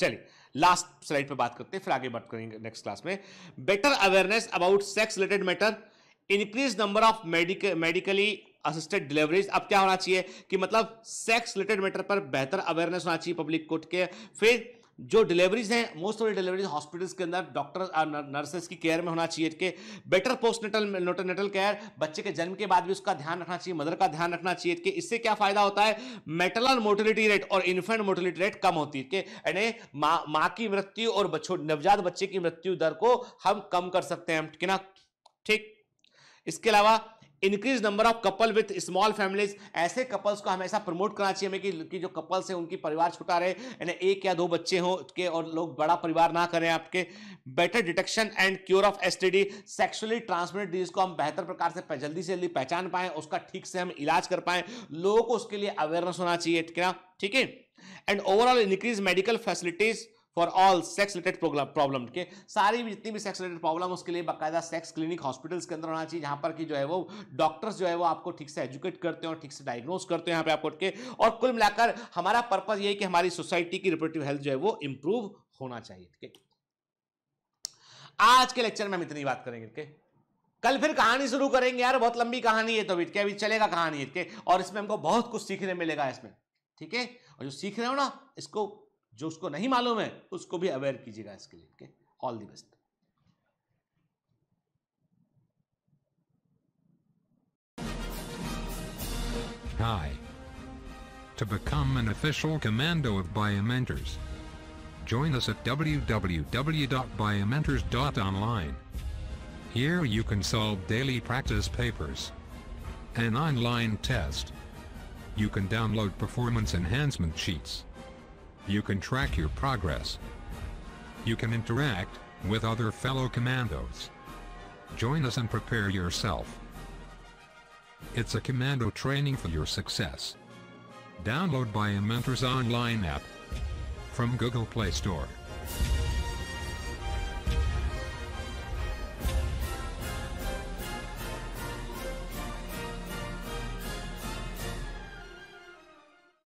चलिए लास्ट स्लाइड पे बात करते हैं फिर आगे बात करेंगे नेक्स्ट क्लास में better awareness about sex related matter increase number of medically assisted deliveries अब क्या होना चाहिए कि मतलब सेक्स रिलेटेड मैटर पर बेहतर अवेयरनेस होना चाहिए पब्लिक को के फिर जो डिलीवरीज हैं मोस्ट ऑफ डिलीवरीज हॉस्पिटल्स के अंदर डॉक्टर नर्सेज की केयर में होना चाहिए कि बेटर पोस्टनेटल नोटोनेटल केयर बच्चे के जन्म के बाद भी उसका ध्यान रखना चाहिए मदर का ध्यान रखना चाहिए कि इससे क्या फायदा होता है मेटरल मोर्टिलिटी रेट और इन्फेंट मोर्टिलिटी रेट कम होती है यानी माँ मा की मृत्यु और बच्चों नवजात बच्चे की मृत्यु दर को हम कम कर सकते हैं ठीक इसके अलावा increase number of couple with small families ऐसे कपल्स को हमेशा प्रमोट करना चाहिए हमें कि, कि जो कपल्स हैं उनकी परिवार छोटा रहे यानी एक या दो बच्चे हो के और लोग बड़ा परिवार ना करें आपके better detection and cure of S sexually transmitted disease को हम बेहतर प्रकार से जल्दी से जल्दी पहचान पाएं उसका ठीक से हम इलाज कर पाएं लोगों को उसके लिए अवेयरनेस होना चाहिए ठीक है and overall increase medical facilities for all sex related problem के सारी भी जितनी भी सेक्स रिलेटेड प्रॉब्लम उसके लिए बाकायदा सेक्स क्लिनिक हॉस्पिटल्स के अंदर होना चाहिए जहाँ पर कि जो है वो डॉक्टर्स जो है वो आपको ठीक से एजुकेट करते हैं और ठीक से डायग्नोस करते हैं यहाँ पे आपको के और कुल मिलाकर हमारा पर्पज ये है कि हमारी सोसाइटी की रिपोर्टिव हेल्थ जो है वो इंप्रूव होना चाहिए ठीक है आज के लेक्चर में हम इतनी बात करेंगे ठीक कल फिर कहानी शुरू करेंगे यार बहुत लंबी कहानी है तो के अभी चलेगा कहानी के और इसमें हमको बहुत कुछ सीखने मिलेगा इसमें ठीक है और जो सीख रहे हो ना इसको जो उसको नहीं मालूम है उसको भी अवेयर कीजिएगा इसके लिए okay all the best Hi. To become an official commando of Biomentors, join us at www.biomentors.online. Here you can solve daily practice papers. An online test. You can download performance enhancement sheets. You can track your progress. You can interact with other fellow commandos. Join us and prepare yourself. It's a commando training for your success. Download by Mentors online app from Google Play Store.